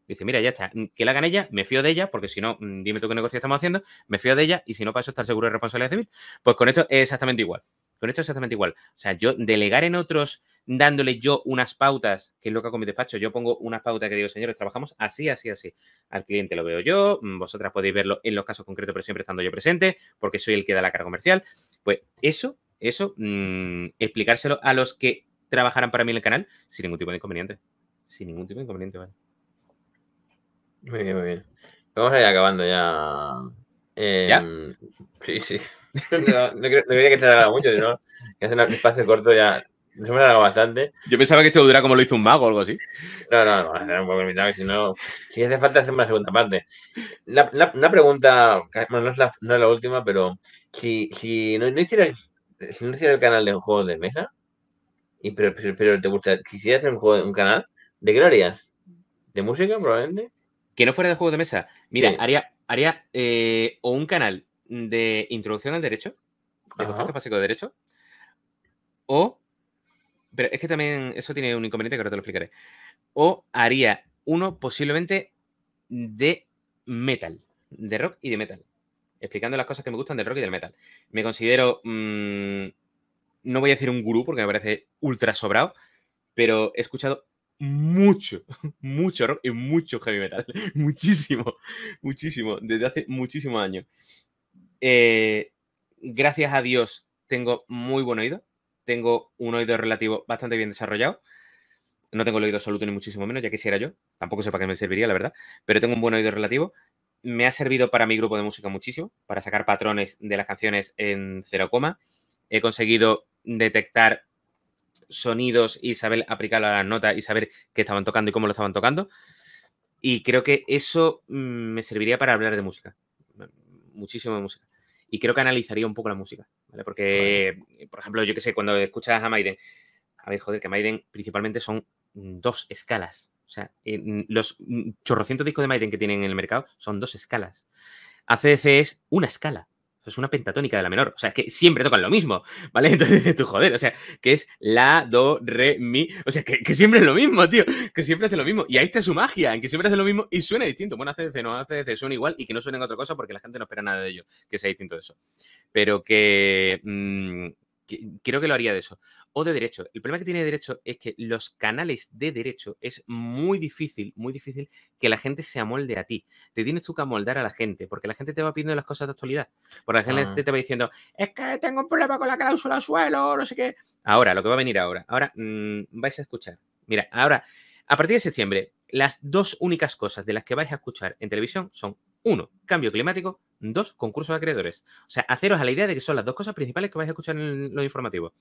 Dice, mira, ya está, mm, que la hagan ella, me fío de ella, porque si no, mm, dime tú qué negocio estamos haciendo, me fío de ella y si no, paso estar seguro de responsabilidad civil. Pues con esto es exactamente igual. Con esto es exactamente igual. O sea, yo delegar en otros dándole yo unas pautas, que es lo que hago con mi despacho. Yo pongo unas pautas que digo, señores, trabajamos así, así, así. Al cliente lo veo yo, mm, vosotras podéis verlo en los casos concretos, pero siempre estando yo presente, porque soy el que da la cara comercial. Pues eso, eso, mm, explicárselo a los que trabajarán para mí en el canal sin ningún tipo de inconveniente. Sin ningún tipo de inconveniente, vale. Muy bien, muy bien. Vamos a ir acabando ya ¿Ya? Em, sí, sí. (laughs) No, quería que se haga mucho, sino que hace un espacio corto ya. No me ha alargado bastante. Yo pensaba que esto durara como lo hizo un mago o algo así. No, no, no, si no. Si hace falta hacer una segunda parte. una pregunta, no es la, última, pero si, si no, no hiciera si no hiciera el canal de juegos de mesa, y pero, pero, te gusta, quisieras hacer un, canal, ¿de qué lo harías? ¿De música probablemente? Que no fuera de juegos de mesa. Mira, haría, haría eh, o un canal de introducción al derecho, de conceptos básicos de derecho, o. Pero es que también eso tiene un inconveniente que ahora te lo explicaré. O haría uno posiblemente de metal, de rock y de metal, explicando las cosas que me gustan del rock y del metal. Me considero. Mm, no voy a decir un gurú porque me parece ultra sobrado, pero he escuchado mucho, (laughs) mucho rock y mucho heavy metal. (laughs) Muchísimo, muchísimo, desde hace muchísimos años. Eh, gracias a Dios tengo muy buen oído. Tengo un oído relativo bastante bien desarrollado. No tengo el oído absoluto ni muchísimo menos, ya quisiera yo. Tampoco sé para qué me serviría, la verdad. Pero tengo un buen oído relativo. Me ha servido para mi grupo de música muchísimo, para sacar patrones de las canciones en cero coma. He conseguido detectar sonidos y saber aplicarlo a las notas y saber qué estaban tocando y cómo lo estaban tocando. Y creo que eso mm, me serviría para hablar de música, mm, muchísimo de música. Y creo que analizaría un poco la música, Porque, por ejemplo, yo que sé, cuando escuchas a Maiden, a ver, joder, que Maiden principalmente son dos escalas. O sea, eh, los mm, chorrocientos discos de Maiden que tienen en el mercado son dos escalas. ACDC es una escala es una pentatónica de la menor. O sea, es que siempre tocan lo mismo, ¿vale? (laughs) Entonces, tú joder, o sea, que es la, do, re, mi. O sea, que, siempre es lo mismo, tío. Que siempre hace lo mismo. Y ahí está su magia, en que siempre hace lo mismo y suena distinto. Bueno, ACDC no, ACDC suena igual y que no suenen otra cosa porque la gente no espera nada de ello, que sea distinto de eso. Pero que. Mm, creo que lo haría de eso. O de derecho. El problema que tiene derecho es que los canales de derecho es muy difícil, muy difícil que la gente se amolde a ti. Te tienes tú que amoldar a la gente, porque la gente te va pidiendo las cosas de actualidad. Por la gente ah. te va diciendo, es que tengo un problema con la cláusula suelo, no sé qué. Ahora, lo que va a venir ahora. Ahora mm, vais a escuchar. Mira, ahora, a partir de septiembre, las dos únicas cosas de las que vais a escuchar en televisión son, uno, cambio climático Dos, concursos acreedores. O sea, haceros a la idea de que son las dos cosas principales que vais a escuchar en los informativos.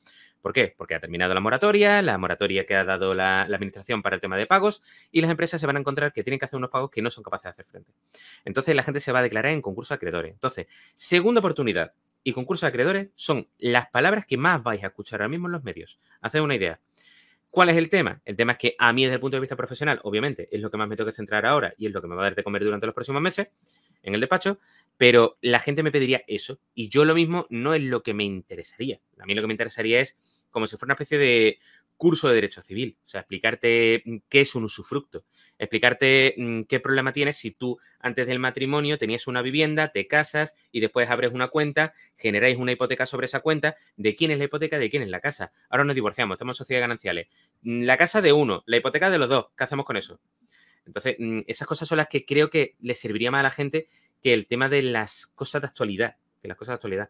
¿Por qué? Porque ha terminado la moratoria, la moratoria que ha dado la, administración para el tema de pagos, y las empresas se van a encontrar que tienen que hacer unos pagos que no son capaces de hacer frente. Entonces, la gente se va a declarar en concurso acreedores. Entonces, segunda oportunidad y concurso acreedores son las palabras que más vais a escuchar ahora mismo en los medios. Haced una idea. ¿Cuál es el tema? El tema es que a mí desde el punto de vista profesional, obviamente, es lo que más me tengo que centrar ahora y es lo que me va a dar de comer durante los próximos meses en el despacho, pero la gente me pediría eso y yo lo mismo no es lo que me interesaría. A mí lo que me interesaría es como si fuera una especie de curso de Derecho Civil, o sea, explicarte mm, qué es un usufructo, explicarte mm, qué problema tienes si tú antes del matrimonio tenías una vivienda, te casas y después abres una cuenta, generáis una hipoteca sobre esa cuenta, de quién es la hipoteca, de quién es la casa. Ahora nos divorciamos, estamos en sociedades gananciales. Mm, la casa de uno, la hipoteca de los dos, ¿qué hacemos con eso? Entonces, esas cosas son las que creo que le serviría más a la gente que el tema de las cosas de actualidad, que las cosas de actualidad.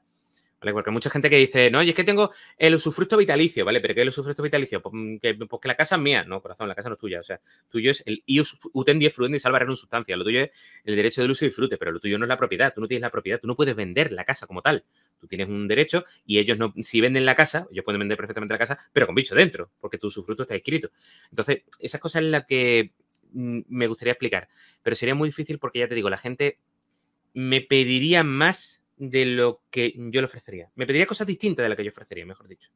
Porque hay mucha gente que dice, no, y es que tengo el usufructo vitalicio, ¿vale? ¿Pero qué es el usufructo vitalicio? porque pues, mm, pues la casa es mía, no, corazón, la casa no es tuya. O sea, tuyo es el ius utendi y salva en sustancia. Lo tuyo es el derecho del uso y disfrute, pero lo tuyo no es la propiedad. Tú no tienes la propiedad, tú no puedes vender la casa como tal. Tú tienes un derecho y ellos no, si venden la casa, ellos pueden vender perfectamente la casa, pero con bicho dentro, porque tu usufructo está escrito. Entonces, esas cosas es las que mm, me gustaría explicar, pero sería muy difícil porque ya te digo, la gente me pediría más de lo que yo le ofrecería. Me pediría cosas distintas de las que yo ofrecería, mejor dicho.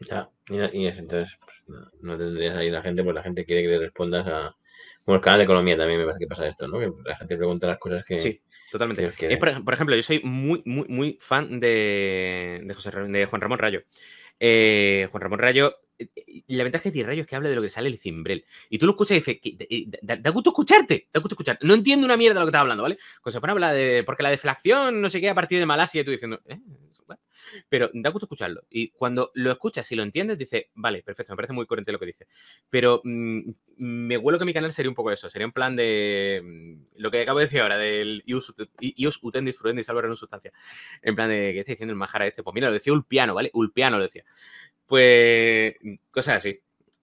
Ya, y, entonces pues, no, tendrías ahí la gente, pues la gente quiere que le respondas a. Bueno, el canal de economía también me parece que pasa esto, ¿no? Que la gente pregunta las cosas que. Sí, totalmente. por, ejemplo, yo soy muy, muy, muy fan de, de, de Juan Ramón Rayo. Eh, Juan Ramón Rayo eh, eh, la ventaja de Tirrayo este es que habla de lo que sale el cimbrel. Y tú lo escuchas y dices, da, gusto escucharte, da gusto escuchar. No entiendo una mierda de lo que estás hablando, ¿vale? Cuando se pone a hablar de, porque la deflación, no sé qué, a partir de Malasia, tú diciendo, eh, Pero da gusto escucharlo. Y cuando lo escuchas y lo entiendes, dices, vale, perfecto, me parece muy coherente lo que dice. Pero mm, me huelo que mi canal sería un poco eso, sería un plan de mm, lo que acabo de decir ahora, del ius, utendis fruendis y y salvar en sustancia. En plan de, ¿qué está diciendo el majara este? Pues mira, lo decía Ulpiano, ¿vale? Ulpiano lo decía. Pues cosas así,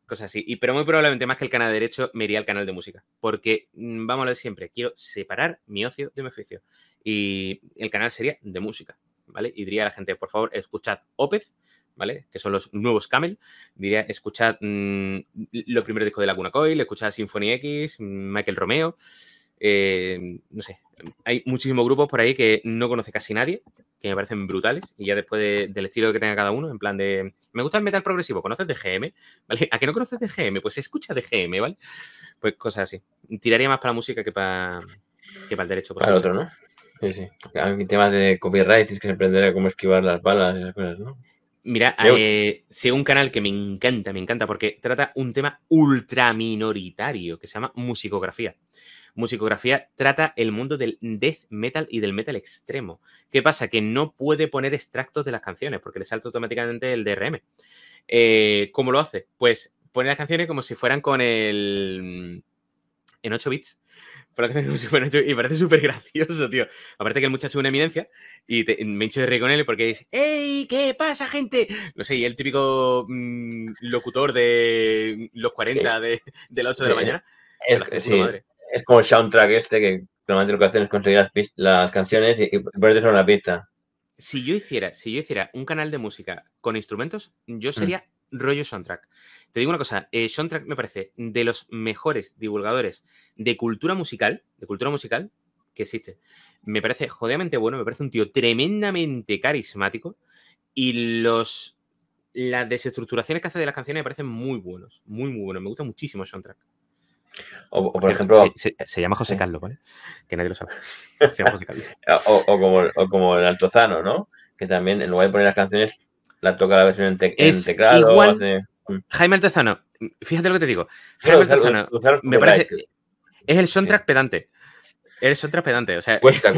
cosas así. Y, pero muy probablemente más que el canal derecho me iría al canal de música, porque mm, vamos a ver siempre, quiero separar mi ocio de mi oficio. Y el canal sería de música, ¿vale? Y diría a la gente, por favor, escuchad Opez, ¿vale? Que son los nuevos Camel. Diría, escuchad mm, los primeros discos de Laguna Coil, escuchad Symphony X, mm, Michael Romeo. Eh, no sé, hay muchísimos grupos por ahí que no conoce casi nadie, que me parecen brutales, y ya después del estilo que tenga cada uno, en plan de, me gusta el metal progresivo, ¿conoces de GM? (laughs) ¿Vale? ¿A que no conoces de GM? Pues escucha de GM, ¿vale? Pues cosas así. Tiraría más para la música que para, para el derecho. Para el otro, ¿no? Sí, sí. Hay temas de copyright, es que aprender a cómo esquivar las balas, y esas cosas, ¿no? Mira, eh, un canal que me encanta, me encanta, porque trata un tema ultra minoritario que se llama musicografía musicografía trata el mundo del death metal y del metal extremo. ¿Qué pasa? Que no puede poner extractos de las canciones porque le salta automáticamente el DRM. Eh, ¿Cómo lo hace? Pues pone las canciones como si fueran con el... en 8 bits. Y parece súper gracioso, tío. Aparte que el muchacho es una eminencia y me hincho de reír con él porque dice, ¡Ey! ¿Qué pasa, gente? No sé, y el típico mm, locutor de los 40 de, las 8 de la mañana. Es, la madre es como el soundtrack este que normalmente lo que hacen es conseguir las, canciones y, ponerte sobre la pista. Si yo hiciera, si yo hiciera un canal de música con instrumentos, yo mm. sería rollo soundtrack. Te digo una cosa, soundtrack me parece de los mejores divulgadores de cultura musical, de cultura musical que existe. Me parece jodidamente bueno, me parece un tío tremendamente carismático y los las desestructuraciones que hace de las canciones me parecen muy buenos, muy muy buenos. Me gusta muchísimo soundtrack. O, por, ejemplo, se, llama José ¿eh? Carlos, ¿vale? Que nadie lo sabe. Se llama José Carlos. (laughs) o, como, como el Altozano, ¿no? Que también, en lugar de poner las canciones, la toca la versión en, te, es teclado. Igual, Jaime Altozano, fíjate lo que te digo. Jaime Altozano, me parece. Es el soundtrack pedante. pedante. El soundtrack pedante, o sea... Cuesta,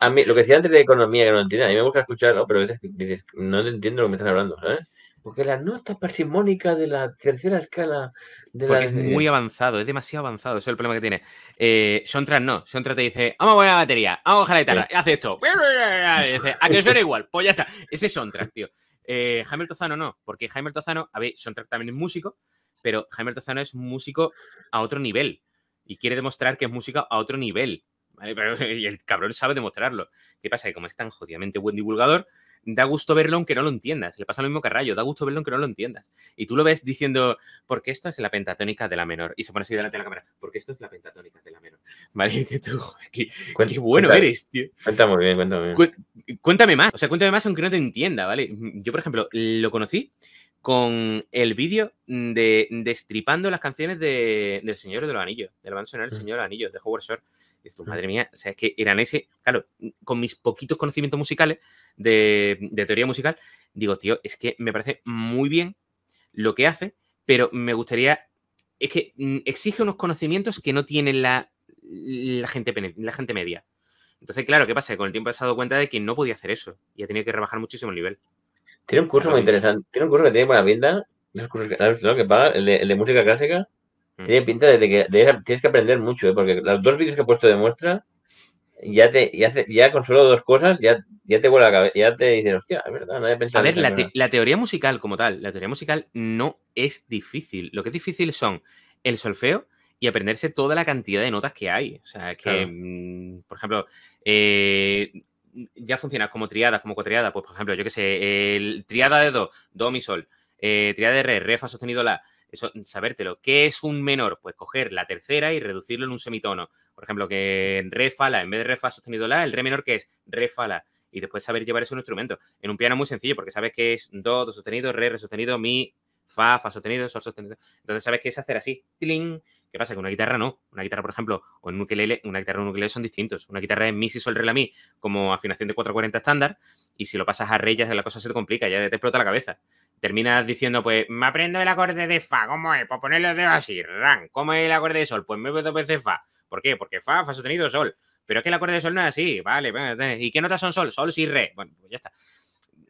a mí, lo que decía antes de economía, que no entiendo, a mí me gusta escucharlo, pero a veces dices, no te entiendo lo que me estás hablando, ¿sabes? Porque las notas parsimónicas de la tercera escala de Porque la... es muy avanzado, es demasiado avanzado, eso es el problema que tiene. Eh, no, Sontras te dice, vamos a poner la batería, vamos a bajar la guitarra, hace esto, dice, a que suena igual, pues ya está. Ese es Sontras, tío. Eh, Jaime Tozano no, porque Jaime Tozano, a ver, Sontras también es músico, pero Jaime Tozano es músico a otro nivel y quiere demostrar que es música a otro nivel. (laughs) y el cabrón sabe demostrarlo. ¿Qué pasa? Que como es tan jodidamente buen divulgador, da gusto verlo aunque no lo entiendas. Le pasa lo mismo que a Rayo, da gusto verlo aunque no lo entiendas. Y tú lo ves diciendo, porque esto es la pentatónica de la menor. Y se pone así delante de la cámara, porque esto es la pentatónica de la menor. Vale, y (laughs) tú, qué, bueno eres, tío. Cuéntame bien, cuéntame cuéntame más, o sea, cuéntame más aunque no te entienda, ¿vale? Yo, por ejemplo, lo conocí con el vídeo de destripando las canciones de, del Señor de los Anillos, del la mm. Señor de los Anillos, de Howard Shore. Esto, mm. madre mía, o sea, es que eran ese, claro, con mis poquitos conocimientos musicales de, teoría musical, digo, tío, es que me parece muy bien lo que hace, pero me gustaría, es que mm, exige unos conocimientos que no tiene la, gente, la gente media. Entonces, claro, ¿qué pasa? Con el tiempo se ha dado cuenta de que no podía hacer eso y ha tenido que rebajar muchísimo el nivel. Tiene un curso muy interesante. Tiene un curso que tiene buena pinta. Los cursos que, ¿no? que paga el de, música clásica. Mm. Tiene pinta de que tienes que aprender mucho, ¿eh? porque los dos vídeos que he puesto de muestra, ya ya, con solo dos cosas, ya, ya te vuela la cabeza, ya te dices, hostia, es verdad, no había pensado. A ver, la, teoría musical como tal, la teoría musical no es difícil. Lo que es difícil son el solfeo y aprenderse toda la cantidad de notas que hay. O sea, que, mm, por ejemplo, eh, ya funciona como triada, como cotriada, pues por ejemplo, yo que sé, el triada de do, do mi sol, eh, triada de re, re fa sostenido la, eso, sabértelo. ¿Qué es un menor? Pues coger la tercera y reducirlo en un semitono. Por ejemplo, que en re fa la, en vez de re fa sostenido la, el re menor que es re fa la. Y después saber llevar eso en un instrumento. En un piano muy sencillo, porque sabes que es do, do sostenido, re, re sostenido, mi, fa, fa sostenido, sol sostenido. Entonces sabes qué? es hacer así, ¡tling! ¿Qué pasa? Que una guitarra no. Una guitarra, por ejemplo, o en ukelele, una guitarra o un ukelele son distintos. Una guitarra es mi, si, sol, re, la, mi, como afinación de 440 estándar, y si lo pasas a re, ya la cosa se te complica, ya te explota la cabeza. Terminas diciendo, pues, me aprendo el acorde de fa, ¿cómo es? Pues poner los dedos así, ran. ¿Cómo es el acorde de sol? Pues me veo dos veces fa. ¿Por qué? Porque fa, fa sostenido, sol. Pero es que el acorde de sol no es así, vale. ¿Y qué notas son sol? Sol, si, re. Bueno, pues ya está.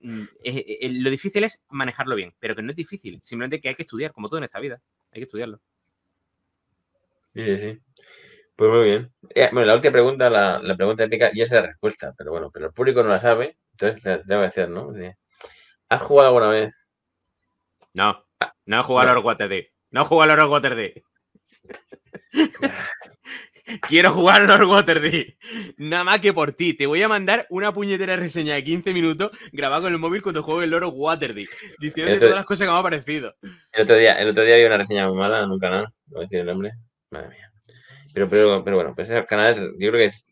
Mm, e, e, lo difícil es manejarlo bien, pero que no es difícil, simplemente que hay que estudiar, como todo en esta vida, hay que estudiarlo. sí. Pues muy bien. Eh, bueno, la última pregunta, la, la pregunta ética, ya es la respuesta, pero bueno, pero el público no la sabe, entonces te que decir, ¿no? ¿Has jugado alguna vez? No, ah, no he jugado al Water Day. No he jugado al Water Day. (laughs) Quiero jugar Lord Waterdeep. Nada más que por ti. Te voy a mandar una puñetera reseña de 15 minutos grabada con el móvil cuando juego el loro Waterdeep. Diciendo todas las cosas que me han parecido. El otro día, el otro día había una reseña muy mala en un canal. No voy a decir el nombre. Madre mía. Pero, pero, pero bueno, pues canal es. yo creo que es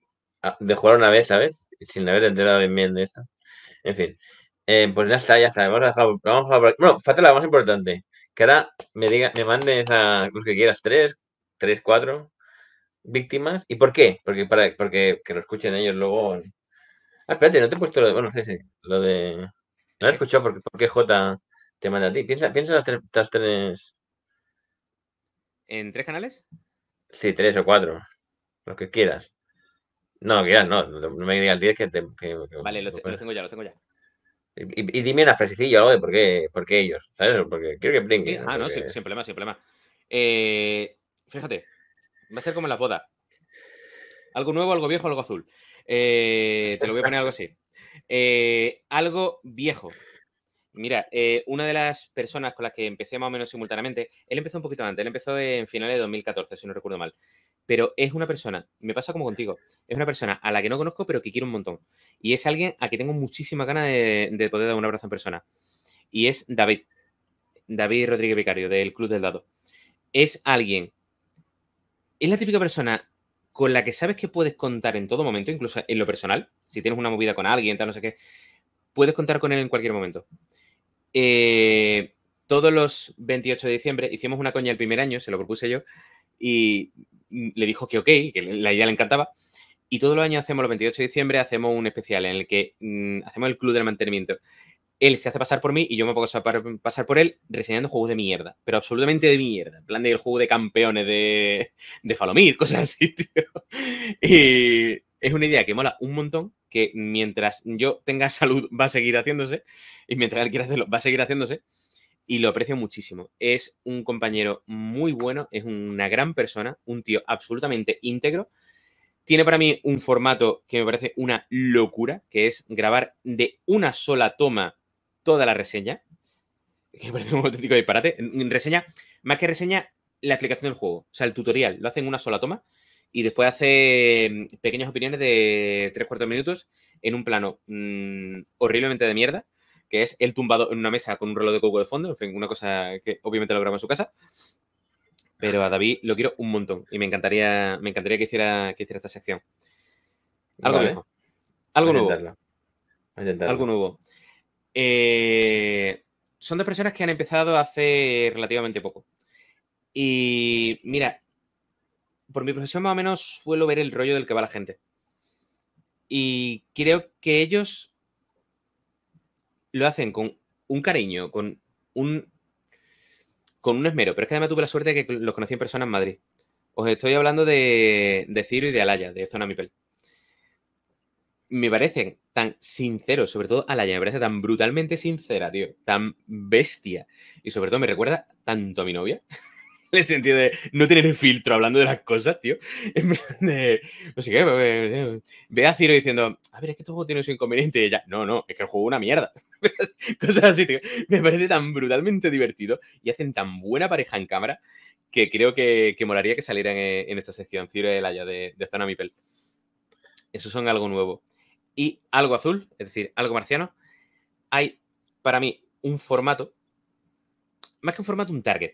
ah, de jugar una vez, ¿sabes? Sin haber enterado bien de esto. En fin. Eh, pues ya está, ya está. Vamos a Vamos a por aquí. Bueno, falta la más importante. Que ahora me diga, me mande esa cruz que quieras, tres, tres, cuatro víctimas. ¿Y por qué? Porque para porque que lo escuchen ellos luego. Ah, espérate, no te he puesto lo de. Bueno, sí, Lo de. No lo he escuchado porque ¿por qué te manda a ti. Piensa, piensa las, tres, tres. ¿En tres canales? Sí, tres o cuatro. lo que quieras. No, quieras, no. No me digas el 10 que vale, lo, tengo ya, lo tengo ya. Y, y dime una frasecilla algo de por qué, por qué ellos, ¿sabes? Porque quiero que brinquen. ah, no, sin, problema, eh, fíjate, Va a ser como en las bodas. Algo nuevo, algo viejo, algo azul. Eh, te lo voy a poner algo así. Eh, algo viejo. Mira, eh, una de las personas con las que empecé más o menos simultáneamente, él empezó un poquito antes, él empezó en finales de 2014, si no recuerdo mal. Pero es una persona, me pasa como contigo, es una persona a la que no conozco, pero que quiero un montón. Y es alguien a quien tengo muchísima ganas de, de poder dar un abrazo en persona. Y es David, David Rodríguez Vicario, del Club del Dado. Es alguien es la típica persona con la que sabes que puedes contar en todo momento, incluso en lo personal, si tienes una movida con alguien, tal, no sé qué, puedes contar con él en cualquier momento. Eh, todos los 28 de diciembre hicimos una coña el primer año, se lo propuse yo, y le dijo que ok, que la idea le encantaba. Y todos los años hacemos los 28 de diciembre, hacemos un especial en el que mm, hacemos el club del mantenimiento, él se hace pasar por mí y yo me puedo pasar por él reseñando juegos de mierda, pero absolutamente de mierda. En plan del juego de campeones de, de Falomir, (laughs) cosas así, tío. Y es una idea que mola un montón, que mientras yo tenga (laughs) salud va a seguir haciéndose y mientras él quiera hacerlo va a seguir haciéndose. Y lo aprecio muchísimo. Es un compañero muy bueno, es una gran persona, un tío absolutamente íntegro. Tiene para mí un formato que me parece una locura, que es grabar de una sola toma toda la reseña. Que parece un auténtico disparate. Reseña, más que reseña, la explicación del juego. O sea, el tutorial. Lo hacen en una sola toma. Y después hace mm, pequeñas opiniones de tres cuartos de minutos en un plano mm, horriblemente de mierda, que es el tumbado en una mesa con un reloj de coco de fondo, en fin, una cosa que obviamente lo graba en su casa. Pero a David lo quiero un montón y me encantaría, me encantaría que, hiciera, que hiciera esta sección. Algo nuevo Algo nuevo. Algo nuevo. Eh, son dos personas que han empezado hace relativamente poco. Y mira, por mi profesión más o menos suelo ver el rollo del que va la gente. Y creo que ellos lo hacen con un cariño, con un, con un esmero. Pero es que además tuve la suerte de que los conocí en persona en Madrid. Os estoy hablando de, Ciro y de Alaya, de Zona Mipel me parecen tan sinceros, sobre todo a Alaya, me parece tan brutalmente sincera, tío, tan bestia. Y sobre todo me recuerda tanto a mi novia, (laughs) en el sentido de no tener filtro hablando de las cosas, tío. (laughs) En de, no sé qué, ve a Ciro diciendo, a ver, es que todo tiene su inconveniente. Y ella, no, no, es que el juego es una mierda. (laughs) cosas así, tío. Me parece tan brutalmente divertido y hacen tan buena pareja en cámara que creo que, que molaría que salieran eh, en, esta sección Ciro y Alaya de, de Zona Mipel. Esos son algo nuevo y algo azul, es decir, algo marciano, hay para mí un formato, más que un formato, un target.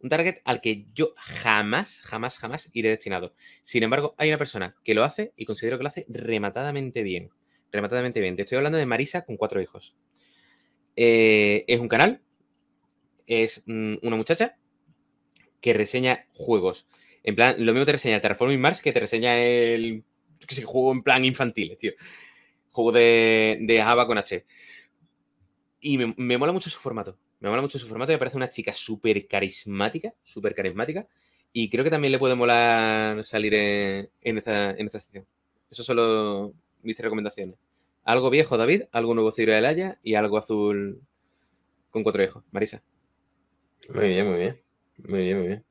Un target al que yo jamás, jamás, jamás iré destinado. Sin embargo, hay una persona que lo hace y considero que lo hace rematadamente bien. Rematadamente bien. Te estoy hablando de Marisa con cuatro hijos. Eh, es un canal, es mm, una muchacha que reseña juegos. En plan, lo mismo te reseña el Terraforming Mars que te reseña el que juego en plan infantil, tío juego de, de Java con H. Y me, me, mola mucho su formato. Me mola mucho su formato. Me parece una chica súper carismática, súper carismática. Y creo que también le puede molar salir en, en esta, en esta sección. Eso solo mis recomendaciones. Algo viejo, David, algo nuevo, Ciro de Laya, y algo azul con cuatro hijos. Marisa. Muy bien, muy bien. Muy bien, muy bien.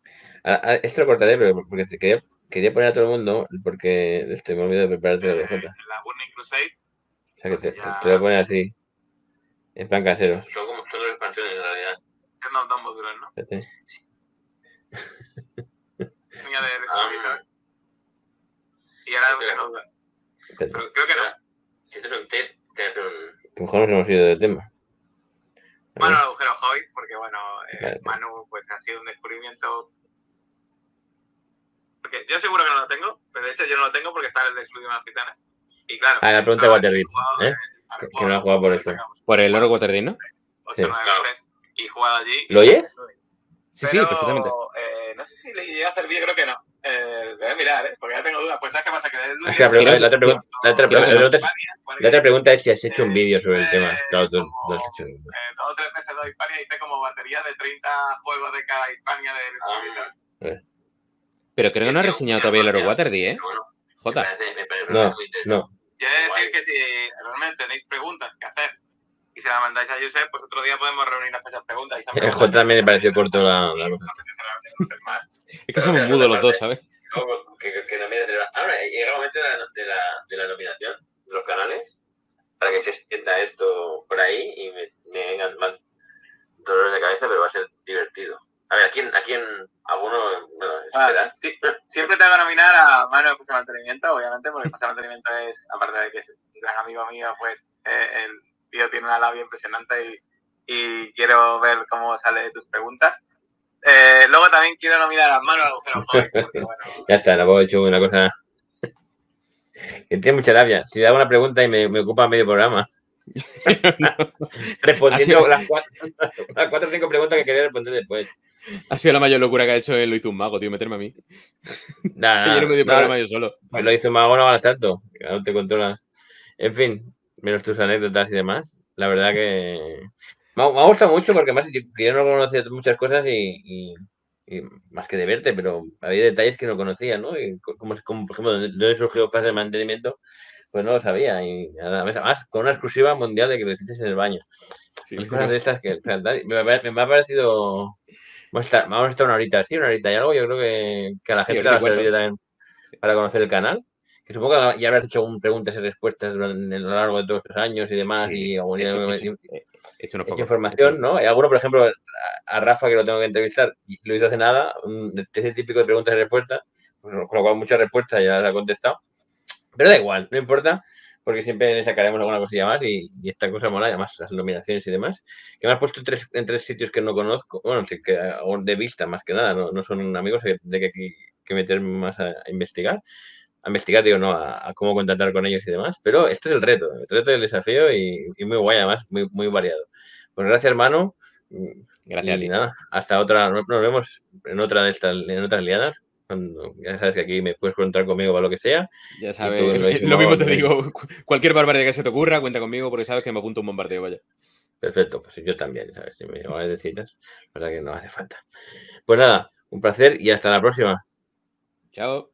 esto lo cortaré pero porque quería, quería poner a todo el mundo porque estoy muy olvidé de prepararte la pregunta. La Crusade te, lo pones así. En plan casero. Yo como solo expansiones en realidad. Es no tan duro, ¿no? Sí. (laughs) Ah, y ahora creo que no. creo que no. Esto es un test. hace un... Que mejor nos hemos ido del tema. Bueno, agujero hoy, porque bueno, eh, Manu, pues ha sido un descubrimiento. Porque yo seguro que no lo tengo, pero de hecho yo no lo tengo porque está el de una gitanas claro, ah, la pregunta de Waterdeep. ¿eh? Que, que no ha jugado por eso. Por el oro Waterdeep, ¿no? Sí. Y jugado allí. ¿Lo oyes? Sí, sí, perfectamente. Eh, no sé si le llegué a hacer bien, creo que no. Eh, voy a mirar, ¿eh? porque ya tengo dudas. Pues, ¿sabes Que vas a la, la, otra pregunta, la, otra pregunta, la, otra pregunta es si has hecho un eh, vídeo sobre el tema. Eh, claro, tú no has hecho. Eh, dos o tres veces de Hispania hice como batería de 30 juegos de cada Hispania de. Ah. Pero creo que no has este, reseñado todavía el Oro Waterdeep, ¿eh? No, no. decir que si realmente tenéis preguntas que hacer y se las mandáis a Josep, pues otro día podemos reunirnos con esas preguntas. El J también me pareció corto la, la Es que somos mudos los dos, ¿sabes? Ahora, llega el momento de la, de la nominación de los canales para que se extienda esto por ahí y me, me vengan más dolores de cabeza, pero va a ser divertido. A ver, ¿a quién? A quién alguno, ah, siempre tengo que nominar a Manuel de Mantenimiento, obviamente, porque José Mantenimiento es, aparte de que es un gran amigo mío, pues eh, el tío tiene una labia impresionante y, quiero ver cómo sale de tus preguntas. Eh, luego también quiero nominar a Manuel Agujero Joven. (laughs) Bueno, ya está, no puedo decir una cosa. (laughs) que tiene mucha labia. Si hago una pregunta y me, me ocupa medio programa. (laughs) Respondiendo las cuatro, o cinco preguntas que quería responder después. Ha sido la mayor locura que ha hecho él, lo hizo un mago, tío, meterme a mí. Nah, (laughs) yo no me dio nah, problema yo solo. Pues lo hizo un mago, no vale tanto, no te controlas. En fin, menos tus anécdotas y demás. La verdad que me ha, gustado mucho porque más yo, yo, no conocía muchas cosas y, más que de verte, pero había detalles que no conocía, ¿no? Y como, como por ejemplo, dónde surgió el fase de mantenimiento pues no lo sabía. Y más, con una exclusiva mundial de que lo hiciste en el baño. Sí, cosas de estas que me, me ha parecido. Vamos a, estar, una horita, sí, una horita y algo. Yo creo que, que a la gente le va a servir también para conocer el canal. Que supongo que ya habrás hecho un preguntas y respuestas durante, a lo largo de todos estos años y demás. y he hecho, información, ¿no? Y alguno, por ejemplo, a Rafa, que lo tengo que entrevistar, lo hizo hace nada, ese típico de preguntas y respuestas, pues, con lo cual muchas respuestas ya las ha contestado. Pero da igual, no importa, porque siempre le sacaremos alguna cosilla más y, esta cosa mola, además las nominaciones y demás. Que me has puesto tres, en tres sitios que no conozco, bueno, que, de vista más que nada, no, no son amigos de que que meterme más a, investigar. A investigar, digo, no, a, cómo contactar con ellos y demás. Pero este es el reto, el reto el desafío y, muy guay, además, muy, muy variado. Pues gracias, hermano. Gracias y, Nada, hasta otra, nos vemos en otra de estas, en otras liadas ya sabes que aquí me puedes contar conmigo para lo que sea. Ya sabes, lo, (laughs) mismo, te digo, cualquier barbaridad que se te ocurra, cuenta conmigo porque sabes que me apunto un bombardeo, vaya. Perfecto, pues yo también, ¿sabes? Si me llamas de citas, Para que no hace falta. Pues nada, un placer y hasta la próxima. Chao.